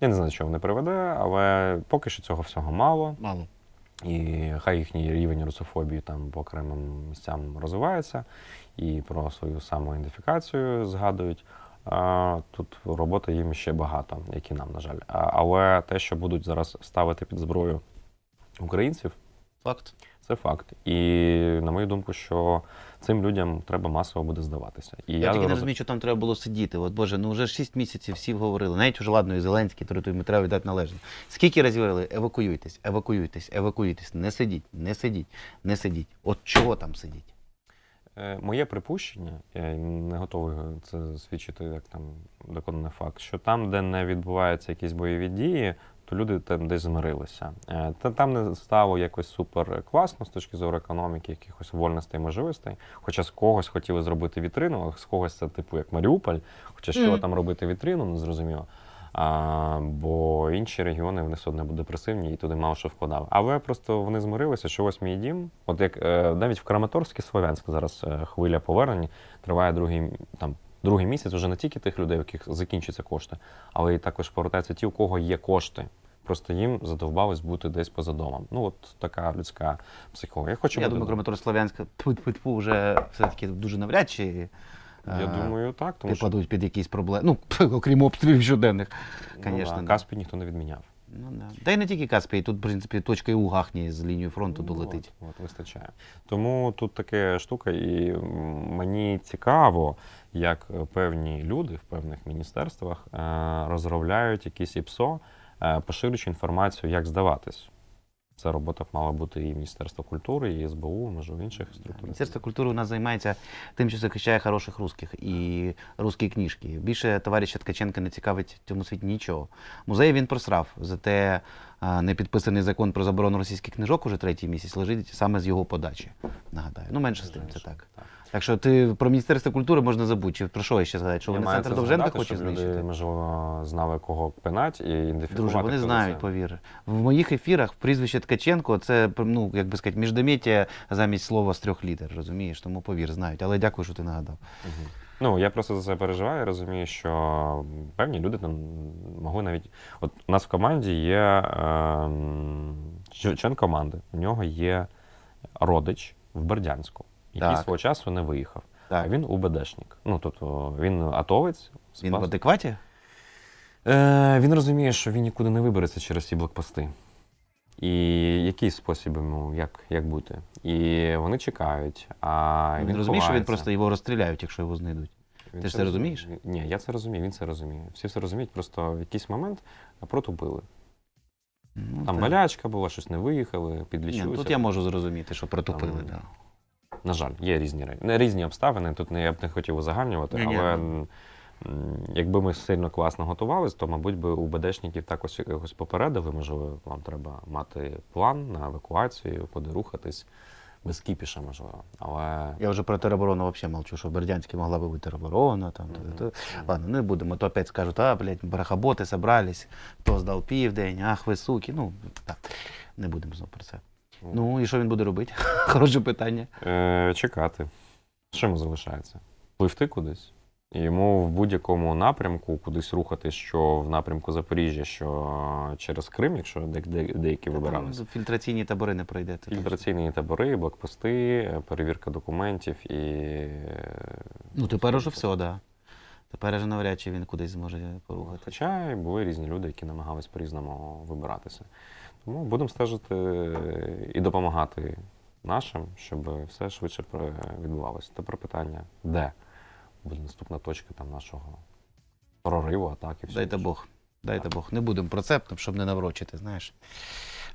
Я не знаю, що вони приведе, але поки що цього всього мало. Мало. І хай їхній рівень русофобії там по окремим місцям розвивається і про свою самоідентифікацію згадують. Тут роботи їм ще багато, які нам, на жаль. Але те, що будуть зараз ставити під зброю українців, факт. Це факт. І на мою думку, що цим людям треба масово буде здаватися. І Я, я тільки роз... не розумію, що там треба було сидіти. От Боже, ну вже шість місяців всі говорили, навіть уже ладно, і Зеленський територію треба віддати належне. Скільки разів говорили, евакуюйтесь, евакуюйтесь, евакуюйтесь, не сидіть, не сидіть, не сидіть. От чого там сидіть? Е, моє припущення, я не готовий це свідчити як там доконаний факт, що там, де не відбуваються якісь бойові дії, то люди там десь змирилися. Е, та там не стало якось супер класно з точки зору економіки, якихось вольностей, можливостей. Хоча з когось хотіли зробити вітрину, а з когось це типу як Маріуполь. Хоча що mm. там робити вітрину, не зрозуміло. А, Бо інші регіони вони все одно депресивні і туди мало що вкладав. Але просто вони змирилися, що ось мій дім. От як е, навіть в Краматорській Слов'янськ зараз е, хвиля повернення, триває другий там. Другий місяць вже не тільки тих людей, у яких закінчаться кошти, але і також повертаються ті, у кого є кошти. Просто їм задовбалось бути десь поза домом. Ну от така людська психологія. Я хочу. Я бути... думаю, Краматор Слов'янська вже все таки дуже навряд чи. Я думаю, так. тому типу, що... під якісь проблеми. Ну, [LAUGHS] окрім обстрілів щоденних. звісно. Ну, Каспій ніхто не відміняв. Ну, да. Та й не тільки Каспій, тут, в принципі, точка і у Гахні з лінії фронту ну, долетить. От, от, вистачає. Тому тут така штука, і мені цікаво, як певні люди в певних міністерствах е, розробляють якісь ІПСО, е, поширюючи інформацію, як здаватись. Ця робота б мала бути і Міністерство культури, і СБУ, може інших структурах. Міністерство культури у нас займається тим, що захищає хороших русських і русські книжки. Більше товариша Ткаченка не цікавить цьому світі нічого. Музей він просрав, зате не підписаний закон про заборону російських книжок уже третій місяць лежить саме з його подачі. Нагадаю, ну менше з тим, це так. Так що ти про міністерство культури можна забути. Чи про що я ще згадати? Що вони центр Довженка хоче знищити? Люди, можливо, знали, кого пинать і ідентифікувати. Друже, вони знають, повір. В моїх ефірах прізвище Ткаченко це ну як би сказати, міждоміття замість слова з трьох літер. Розумієш, тому повір, знають. Але дякую, що ти нагадав. Угу. Ну я просто за це переживаю. Розумію, що певні люди там могли навіть. От у нас в команді є е, член команди. У нього є родич в Бердянську, який так. свого часу не виїхав. Так. А він УБДшник. Ну тобто він атовець. Він в адекваті? Е, Він розуміє, що він нікуди не вибереться через ці блокпости. І який спосіб йому, як як бути? І вони чекають. А ну, Він, він розуміє, що він просто його розстріляють, якщо його знайдуть. Він Ти ж це розумієш? Ні, я це розумію, він це розуміє. Всі все розуміють, просто в якийсь момент протупили. Ну, Там так. болячка була, щось не виїхали, ну, підлічилися. Ні, Тут я можу зрозуміти, що протупили. Там... Да. На жаль, є різні різні обставини. Тут не я б не хотів узагальнювати, але. Ну, Якби ми сильно класно готувалися, то, мабуть, би у БДшників також якось е, попередили, можливо, вам треба мати план на евакуацію, куди рухатись. Без кіпіша, можливо. Але... Я вже про тероборону взагалі мовчу, що в Бердянській могла би бути тероборона. Там, mm -hmm. то, то. Ладно, не будемо. То опять скажуть, а, блядь, барахаботи зібрались, хто здав південь, ах, ви суки. Ну, так, не будемо знову про це. Mm -hmm. Ну, і що він буде робити? [LAUGHS] Хороше питання. Е, Чекати. Що йому залишається? Пливти кудись? Йому в будь-якому напрямку кудись рухати, що в напрямку Запоріжжя, що е, через Крим, якщо деякі вибиралися. Фільтраційні табори не пройдете. Фільтраційні табори, блокпости, е, перевірка документів і. Е, ну тепер уже все, так. Да. Тепер же навряд чи він кудись зможе порухати. Хоча були різні люди, які намагались по-різному вибиратися. Тому будемо стежити і допомагати нашим, щоб все швидше відбувалося. Тепер питання де? буде наступна точка там нашого прориву, атаки. все. Дайте Бог. Дайте Бог. Не будемо про це, щоб не наврочити, знаєш.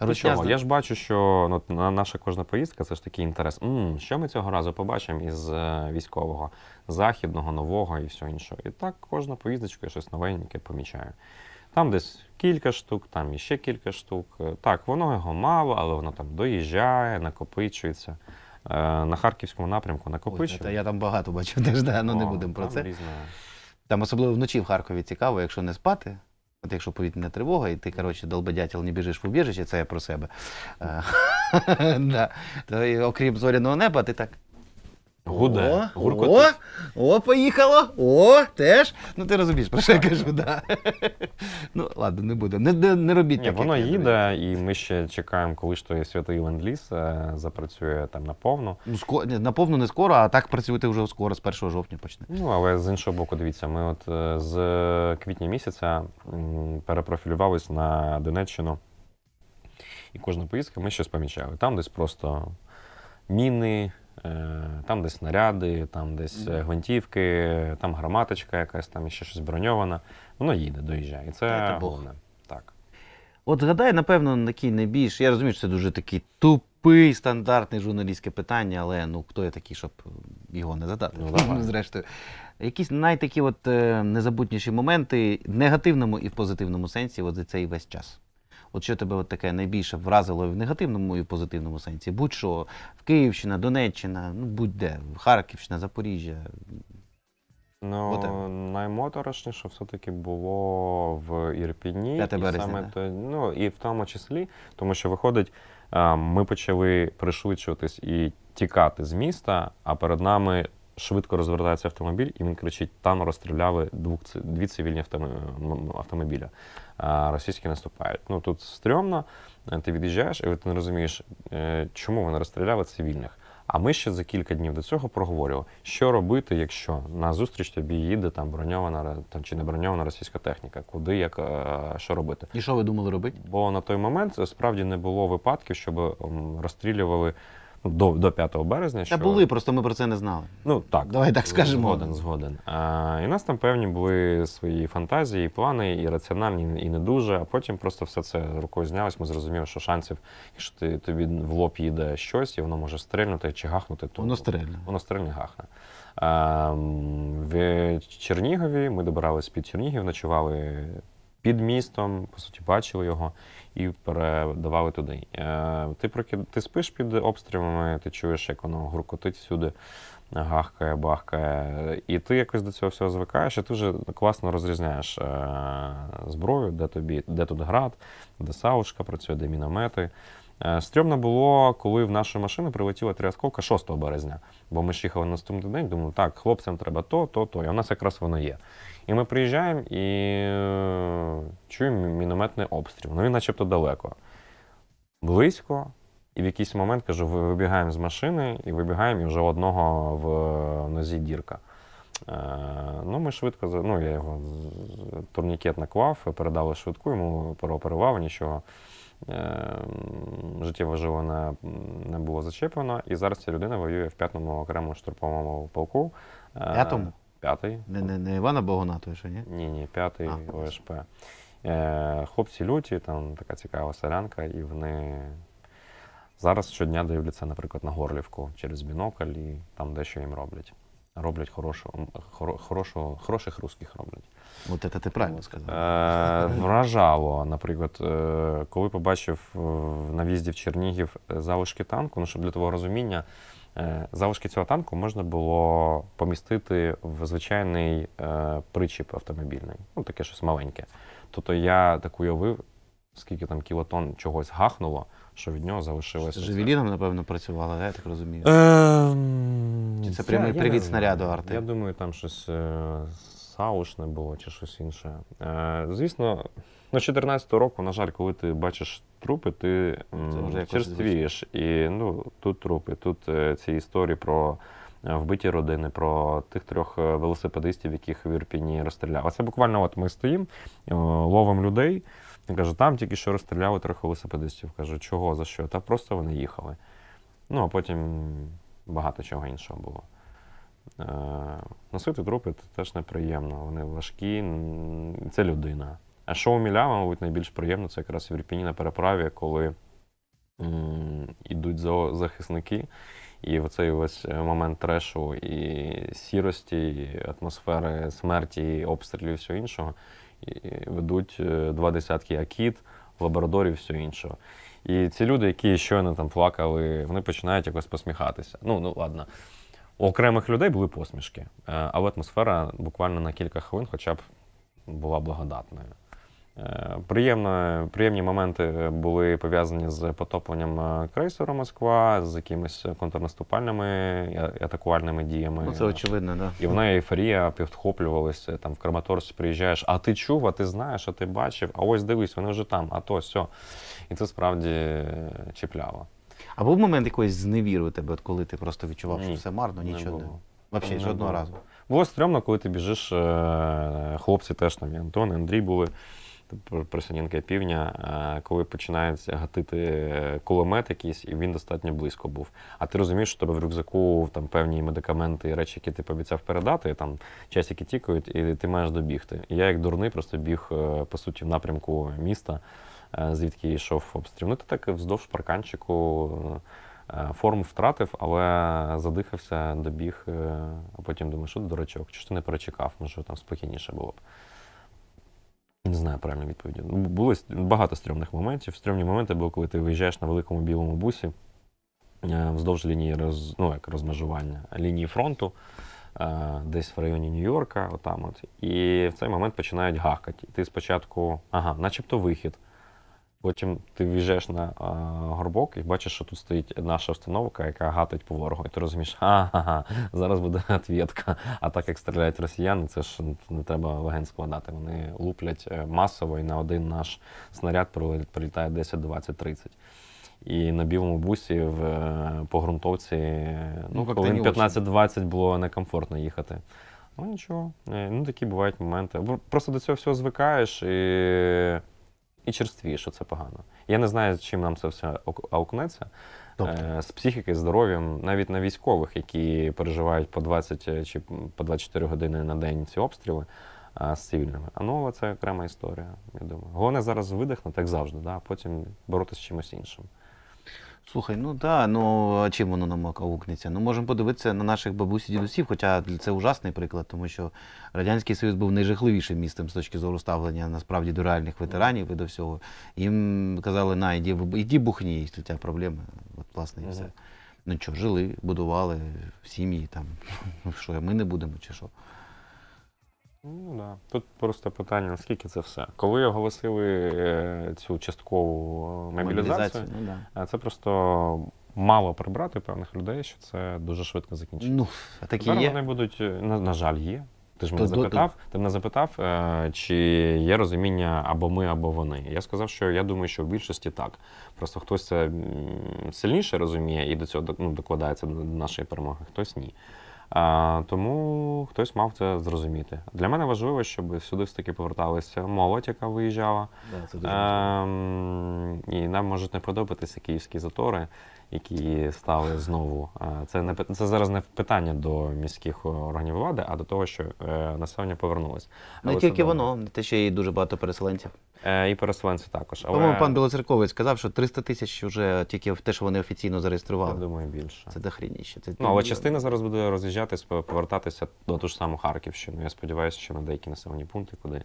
Ну Ручня Я ж бачу, що ну, наша кожна поїздка це ж такий інтерес. М, що ми цього разу побачимо із е, військового, західного, нового і всього іншого. І так кожна поїздочка щось новеньке помічаю. Там десь кілька штук, там іще кілька штук. Е, так, воно його мало, але воно там доїжджає, накопичується. Е, на харківському напрямку на Ой, я там багато бачу [LAUGHS] теж, да, ну не будемо про це. Різне. Там особливо вночі в Харкові цікаво, якщо не спати. От якщо повітряна тривога, і ти, коротше, долбодятел не біжиш в убіжище, це я про себе. Е, [LAUGHS] окрім зоряного неба, ти так. Гуде. О, Гуркоти. О, о, поїхало! О, теж. Ну ти розумієш, про що я кажу, да. [LAUGHS] Ну, ладно, не буде. Не, не, не робіть Ні, воно їде, і ми ще чекаємо, коли ж той святий ленд-ліз е, запрацює там наповну. Ну, ско... ні, не скоро, а так працювати вже скоро, з 1 жовтня почне. Ну, але з іншого боку, дивіться, ми от е, з квітня місяця м, перепрофілювались на Донеччину. І кожна поїздка ми щось помічали. Там десь просто міни, Е, там, десь снаряди, там десь е, гвинтівки, там гарматочка якась, там ще щось броньована. Воно їде, доїжджає. І це Дайте головне. Так. От згадай, напевно, такий найбільш. Я розумію, що це дуже такий тупий стандартний журналістське питання, але ну хто я такий, щоб його не задати. Ну, давай. [LAUGHS] Зрештою, якісь найтакі от е, незабутніші моменти в негативному і в позитивному сенсі от за цей весь час. От що тебе от таке найбільше вразило в негативному і в позитивному сенсі? Будь-що в Київщина, Донеччина, ну будь-де, в Харківщина, Запоріжжя. Ну, наймоторошніше все-таки було в Ірпіні, і саме то, ну і в тому числі, тому що виходить, ми почали пришвидшуватись і тікати з міста, а перед нами швидко розвертається автомобіль, і він кричить: там розстріляли двох дві цивільні автомобіля російські наступають. Ну тут стрьомно, е, ти від'їжджаєш, і ти не розумієш, е, чому вони розстріляли цивільних. А ми ще за кілька днів до цього проговорювали, що робити, якщо на зустріч тобі їде там броньована там чи не броньована російська техніка, куди як е, що робити, і що ви думали робити? Бо на той момент справді не було випадків, щоб розстрілювали до до 5 березня. Та що... були, просто ми про це не знали. Ну так. Давай так скажемо. Згоден, згоден. А, І у нас там певні були свої фантазії, плани, і раціональні, і не дуже. А потім просто все це рукою знялось. Ми зрозуміли, що шансів, якщо ти тобі в лоб їде щось, і воно може стрельнути чи гахнути, то воно стрельне. Воно стрельне гахне. А, В Чернігові ми добирались під Чернігів, ночували під містом, по суті, бачили його і передавали туди. Е, ти прокид... ти спиш під обстрілами, ти чуєш, як воно гуркотить всюди, гахкає, бахкає. І ти якось до цього всього звикаєш, і ти вже класно розрізняєш е, зброю, де тобі, де тут град, де саушка працює, де міномети. Е, стрьомно було, коли в нашу машину прилетіла три 6 березня, бо ми ж їхали на наступний день, думали, так, хлопцям треба то, то, то. І у нас якраз воно є. І ми приїжджаємо і е, чуємо мінометний обстріл. Ну він начебто далеко. Близько. І в якийсь момент кажу, вибігаємо з машини і вибігаємо і вже одного в е, нозі дірка. Ну, ми швидко, ну, я його турнікет наклав, передали швидку, йому прооперував нічого. Ем, життєво жило не, не було зачеплено. І зараз ця людина воює в п'ятому окремому штурмовому полку. Е, п'ятому? П'ятий. Не не, не Івана Богуна, той що, ні? Ні, ні, п'ятий ОСП. Е, Хлопці люті, там така цікава селянка, і вони зараз щодня дивляться, наприклад, на Горлівку через бінокль і там дещо їм роблять. Роблять хорошу, хоро, хорошу, хороших русських роблять. От це ти правильно сказав. Е, вражало, наприклад, е, коли побачив е, на в'їзді в Чернігів залишки танку, ну щоб для того розуміння, залишки цього танку можна було помістити в звичайний е, причіп автомобільний, ну таке щось маленьке. Тобто я так уявив, скільки там кілотон чогось гахнуло. Що від нього залишилося. Живіліном, напевно, працювала, да, я так розумію? Е, Чи це прямий привід снаряду арти? Я думаю, там щось саушне було чи щось інше. Е, звісно, ну, 14-го року, на жаль, коли ти бачиш трупи, ти м, черствієш. І ну, тут трупи, тут е, ці історії про е, вбиті родини, про тих трьох велосипедистів, яких в Ірпіні розстріляли. Це буквально от ми стоїмо, ловимо людей. Він каже, там тільки що розстріляли трьох велосипедистів. Кажу, чого, за що? Та просто вони їхали. Ну, а потім багато чого іншого було. Е, Носити дропи це теж неприємно, вони важкі, це людина. А що у Міля, мабуть, найбільш приємно, це якраз в Ірпіні на переправі, коли йдуть захисники, і оцей весь е, момент трешу і сірості, і атмосфери смерті, і обстрілів, і всього іншого. ведуть е, два десятки акіт, лабрадорів, і все іншого. І ці люди, які щойно там плакали, вони починають якось посміхатися. Ну, ну ладно. У окремих людей були посмішки, е, але атмосфера буквально на кілька хвилин, хоча б була благодатною. Е, приємно, Приємні моменти були пов'язані з потопленням е, крейсера Москва, з якимись контрнаступальними і атакувальними діями. Ну, Це очевидно, да. І в ейфорія підхоплювалася. Там в Краматорськ приїжджаєш, а ти чув, а ти знаєш, а ти бачив, а ось дивись, вони вже там, а то, все. І це справді чіпляло. А був момент якоїсь зневіри у тебе, от коли ти просто відчував, Ні, що все марно, нічого не Взагалі, жодного було. разу. Було стрьомно, коли ти біжиш, е, хлопці теж там, і Антон, і Андрій були, Присанінка Півня, е, коли починається гатити е, кулемет якийсь, і він достатньо близько був. А ти розумієш, що в тебе в рюкзаку там певні медикаменти і речі, які ти пообіцяв передати, там часики тікають, і ти маєш добігти. І я, як дурний, просто біг, по суті, в напрямку міста. Е, звідки йшов обстріл. Ну, ти так вздовж парканчику е, форму втратив, але задихався, добіг, е, а потім думаю, що дурачок, чи ж ти не перечекав, може там спокійніше було б. Не знаю правильної відповіді. Ну, було багато стрьомних моментів. Стрьомні моменти були, коли ти виїжджаєш на великому білому бусі вздовж лінії роз, ну, як розмежування лінії фронту, десь в районі Нью-Йорка, отам от. І в цей момент починають гакати. І ти спочатку, ага, начебто вихід. Потім ти в'їжджаєш на а, горбок і бачиш, що тут стоїть наша установка, яка гатить по ворогу. І ти розумієш, ага, зараз буде [LAUGHS] відвідка. А так як стріляють росіяни, це ж не треба легень складати. Вони луплять е, масово і на один наш снаряд прилітає 10, 20, 30. І на білому бусі в е, погрунтовці е, ну, ну 15-20 було некомфортно їхати. Ну нічого, ну такі бувають моменти. Просто до цього всього звикаєш і і що це погано. Я не знаю, з чим нам це все аукнеться. Тобто? З психіки здоров'ям, навіть на військових, які переживають по 20 е, чи по 24 години на день ці обстріли а з цивільними. А ну, це окрема історія. я думаю. Головне зараз видихнути, як завжди, да? а потім боротися з чимось іншим. Слухай, ну да, ну а чим воно нам аукнеться? Ну можемо подивитися на наших бабусь і дідусів, хоча це ужасний приклад, тому що Радянський Союз був найжахливішим містом з точки зору ставлення насправді до реальних ветеранів і до всього. Їм казали, на, іди, іди бухні, якщо у проблема, От власне і все. Ну що, жили, будували сім'ї там. [LAUGHS] що, ми не будемо чи що. Ну да. Тут просто питання, наскільки це все. Коли оголосили е, цю часткову е, мобілізацію, ну, да. Е, це просто мало прибрати певних людей, що це дуже швидко закінчиться. Ну, такі Тепер є. вони будуть, на, на жаль, є. Ти ж мене то, запитав, то, то. ти мене запитав, чи є розуміння або ми, або вони. Я сказав, що я думаю, що в більшості так. Просто хтось це сильніше розуміє і до цього ну, докладається до нашої перемоги, хтось ні. А, Тому хтось мав це зрозуміти. Для мене важливо, щоб сюди все таки поверталася молодь, яка виїжджала. Да, це дуже важливо. Ем, і нам можуть не подобатися київські затори, які стали знову. Е, це не це зараз не питання до міських органів влади, а до того, що е, населення повернулось. Не ну, Але тільки це, воно, те ще й дуже багато переселенців. Е, і переселенці також. Але... Тому пан Білоцерковий сказав, що 300 тисяч вже тільки в те, що вони офіційно зареєстрували. Я думаю, більше. Це дохрініше. Це ну, але частина зараз буде роз'їжджатись, повертатися до ту ж саму Харківщину. Я сподіваюся, що на деякі населені пункти, куди.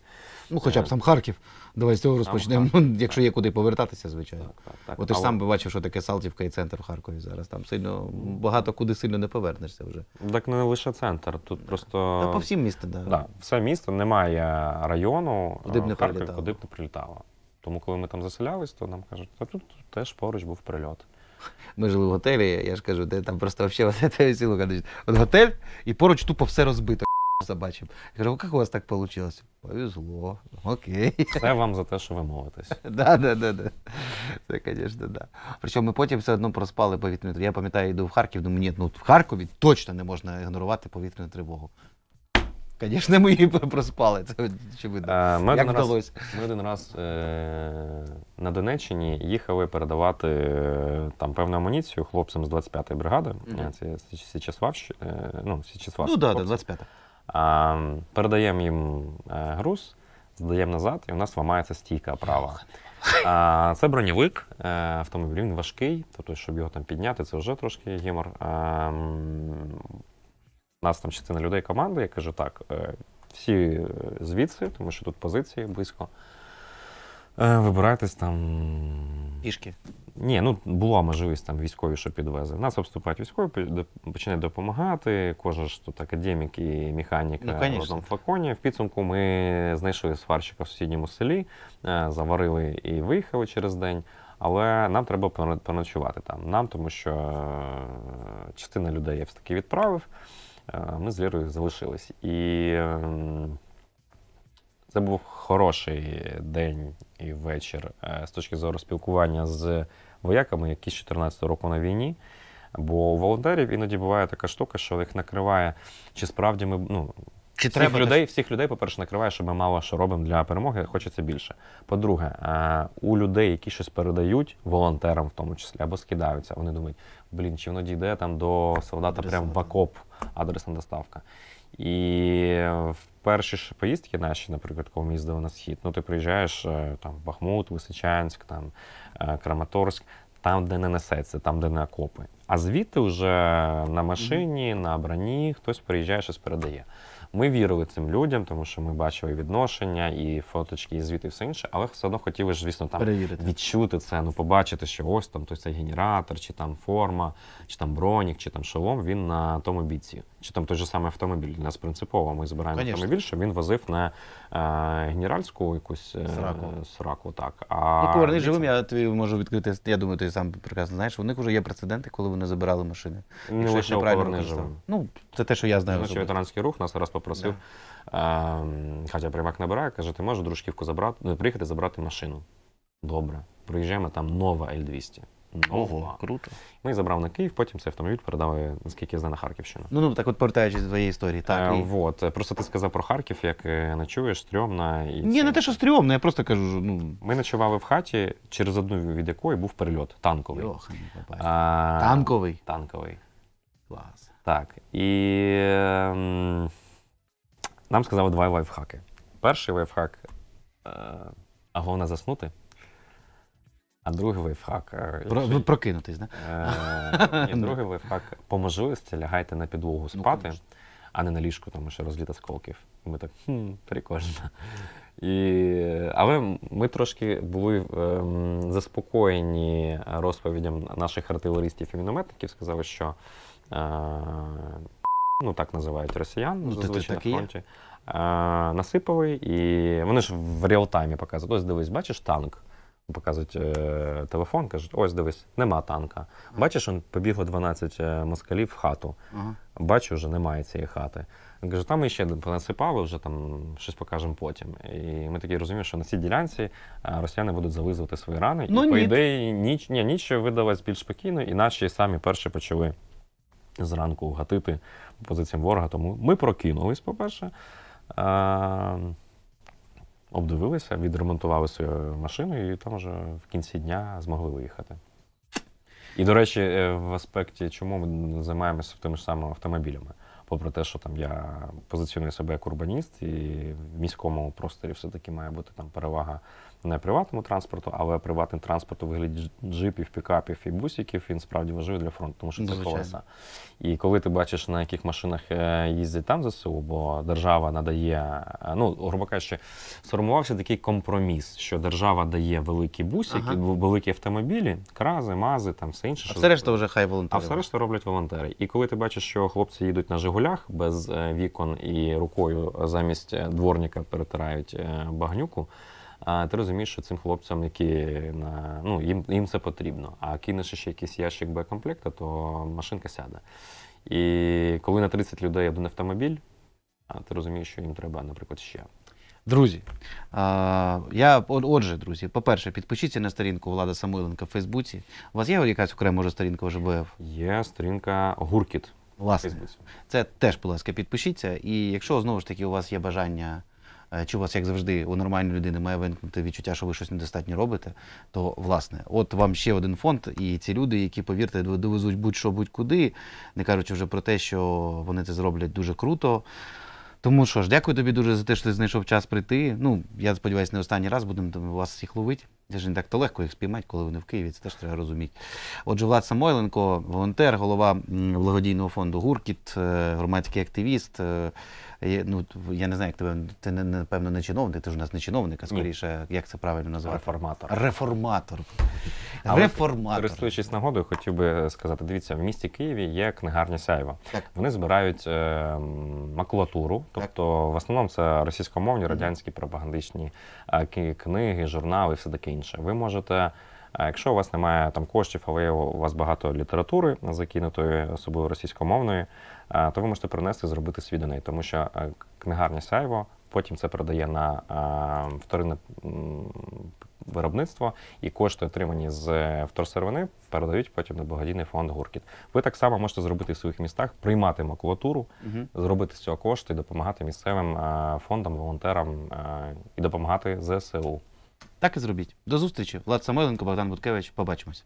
Ну, хоча б е, сам Харків. Давай з цього розпочнемо. [LAUGHS] Якщо є куди повертатися, звичайно. Так, так, так. От ти ж але... сам бачив, що таке Салтівка і центр в Харкові зараз. Там сильно багато куди сильно не повернешся вже. Так не лише центр. Тут да. просто. Та по всім містам, так. Да. Да. Все місто немає району, куди б е, не прилітало прилітало. Тому, коли ми там заселялись, то нам кажуть, та тут теж поруч був прильот. Ми жили в готелі, я ж кажу, де там просто взагалі сіло. От готель, і поруч тупо все розбито. Забачив. [LAUGHS] Я кажу, як у вас так вийшло? Повезло. Окей. Це вам за те, що ви молитесь. [LAUGHS] да, да, да, да. Це, звісно, да. Причому ми потім все одно проспали повітряну тривогу. Я пам'ятаю, йду в Харків, думаю, ні, ну в Харкові точно не можна ігнорувати повітряну тривогу. Звісно, ми її проспали. Це очевидно. Е, ми Як один раз, ми один раз е, на Донеччині їхали передавати е, там певну амуніцію хлопцям з 25-ї бригади. Мгм. Е, Це Січеславщ... е, ну, Січеслав. Ну так, да, 25-та. А, передаємо їм е, груз, здаємо назад, і у нас ламається стійка права. А, це броньовик, е, автомобіль, він важкий, тобто, щоб його там підняти, це вже трошки гімор. Ем, нас там частина людей команди. Я кажу, так, е, всі е, звідси, тому що тут позиції близько. Е, вибирайтесь там. Пішки? Ні, ну була можливість там військові, що підвезли. Нас обступають військові, починають допомагати. Кожен ж тут академік і механік ну, в одному флаконі. В підсумку ми знайшли сварщика в сусідньому селі, заварили і виїхали через день. Але нам треба поночувати, там. Нам, тому що частина людей я все таки відправив. Е, ми з Лірою залишились. І ем, це був хороший день і вечір е, з точки зору спілкування з вояками, які з 14 року на війні. Бо у волонтерів іноді буває така штука, що їх накриває, чи справді ми ну. Чи всіх треба людей, всіх людей, по-перше, накриває, що ми мало що робимо для перемоги, хочеться більше. По-друге, е, у людей, які щось передають волонтерам, в тому числі або скидаються, вони думають, блін, чи воно дійде там до солдата прямо в окоп, адресна доставка. І в перші ж поїздки наші, наприклад, коли ми їздили на схід, ну ти приїжджаєш е, там в Бахмут, Височанськ, там е, Краматорськ, там, де не несеться, там, де не окопи. А звідти вже на машині, на броні хтось приїжджає, щось передає. Ми вірили цим людям, тому що ми бачили відношення, і фоточки, і звіти, і все інше, але все одно хотіли ж, звісно, там Перевірити. відчути це, ну побачити, що ось там той цей генератор, чи там форма, чи там бронік, чи там шолом. Він на тому бійці чи там той же самий автомобіль. нас принципово ми збираємо Конечно. автомобіль, щоб він возив на е, генеральську якусь е, Сраку. сраку, так. А І поверни живим, я тобі можу відкрити. Я думаю, ти сам прекрасно знаєш. У них вже є прецеденти, коли вони забирали машини. Не лише «Поверни живим». Ну, це те, що я знаю. Наш ветеранський рух нас раз попросив. е, Катя Примак набирає, каже, ти можеш дружківку забрати, ну, приїхати забрати машину. Добре. Приїжджаємо, там нова L200. Ого, круто. Ми ну, забрав на Київ, потім цей автомобіль передали, наскільки я знаю, на Харківщину. Ну ну так от повертаючись до твоєї історії, так. Е, і... Вот. Просто ти сказав про Харків, як е, ночуєш, стрьомно. І Ні, це- не те, що стрьомно, я просто кажу, ну. Ми ночували в хаті, через одну від якої був перельот танковий. Йохан, А, Танковий. Танковий. Клас. Так. І ем, нам сказали два лайфхаки. Перший лайфхак е, а головне заснути. А другий лайфхак. Е, Про, ви прокинутись, да? Е, ні, [LAUGHS] другий лайфхак по можливості лягайте на підлогу ну, спати, ну, а не на ліжку, тому що розліт осколків. І ми так хм, прикольно. І, Але ми трошки були ем, заспокоєні розповідям наших артилеристів і мінометників. Сказали, що е, ну так називають росіян ну, зазвичай на фронті. Е, насипали, і вони ж в реалтаймі показують. Ось дивись, бачиш танк показують е, телефон, кажуть, ось дивись, нема танка. Бачиш, он побігло 12 е, москалів в хату. Ага. Бачу, вже немає цієї хати. Він там ми ще насипали, вже там щось покажемо потім. І ми такі розуміємо, що на цій ділянці е, росіяни будуть зализувати свої рани. Ну, і по ні. ідеї ніч, ні, ніч видалась більш спокійно, і наші самі перші почали зранку гатити позиціям ворога. Тому ми прокинулись, по-перше. Е, обдивилися, відремонтували свою машину, і там вже в кінці дня змогли виїхати. І, до речі, е, в аспекті, чому ми займаємося тими ж самими автомобілями, попри те, що там я позиціоную себе як урбаніст, і в міському просторі все-таки має бути там перевага не приватному транспорту, але приватний транспорт у вигляді джипів, пікапів і бусиків він справді важливий для фронту, тому що це Звичайно. колеса. І коли ти бачиш, на яких машинах е, їздять там ЗСУ, бо держава надає, е, ну, грубо кажучи, сформувався такий компроміс, що держава дає великі бусики, ага. великі автомобілі, крази, мази, там все інше. А все решта вже хай волонтери. А все решта роблять волонтери. І коли ти бачиш, що хлопці їдуть на Жигулях без е, вікон і рукою замість дворника перетирають багнюку. А ти розумієш, що цим хлопцям, які на ну їм їм це потрібно. А кинеш ще якийсь ящик боєкомплекта, то машинка сяде. І коли на 30 людей один автомобіль, а ти розумієш, що їм треба, наприклад, ще. Друзі, а, я отже, друзі, по-перше, підпишіться на сторінку Влада Самойленка в Фейсбуці. У вас є якась окрема вже сторінка ОЖБФ? Є сторінка Гуркіт. Власне, Фейсбуці. це теж, будь ласка, підпишіться. І якщо знову ж таки у вас є бажання. Е, чи у вас, як завжди, у нормальної людини має виникнути відчуття, що ви щось недостатньо робите, то власне, от вам ще один фонд, і ці люди, які, повірте, довезуть будь-що будь-куди, не кажучи вже про те, що вони це зроблять дуже круто. Тому що ж, дякую тобі дуже за те, що ти знайшов час прийти. Ну, я сподіваюся, не останній раз будемо вас всіх ловити. Це ж не так то легко їх спіймати, коли вони в Києві, це теж треба розуміти. Отже, Влад Самойленко, волонтер, голова благодійного фонду Гуркіт, е, громадський активіст. Е, ну я не знаю, як тебе ти напевно не чиновник. Ти ж у нас не чиновник, а скоріше, як це правильно називати? Реформатор. Реформатор. Але, Реформатор. Користуючись нагодою, хотів би сказати: дивіться, в місті Києві є книгарня Сяйва. Так. Вони збирають е, макулатуру, тобто так. в основному це російськомовні, радянські пропагандичні е, книги, журнали, і все таке інше. Ви можете. А якщо у вас немає там коштів, але у вас багато літератури закинутої, особливо російськомовної, то ви можете принести і зробити свій донейт, тому що е, книгарня Сяйво потім це передає на вторинне виробництво, і кошти, отримані з е, Вторсервини, передають потім на благодійний фонд Гуркіт. Ви так само можете зробити в своїх містах, приймати макулатуру, угу. зробити з цього кошти, допомагати місцевим фондам, волонтерам і допомагати ЗСУ. Так і зробіть. До зустрічі. Влад Самойленко, Богдан Буткевич. Побачимось.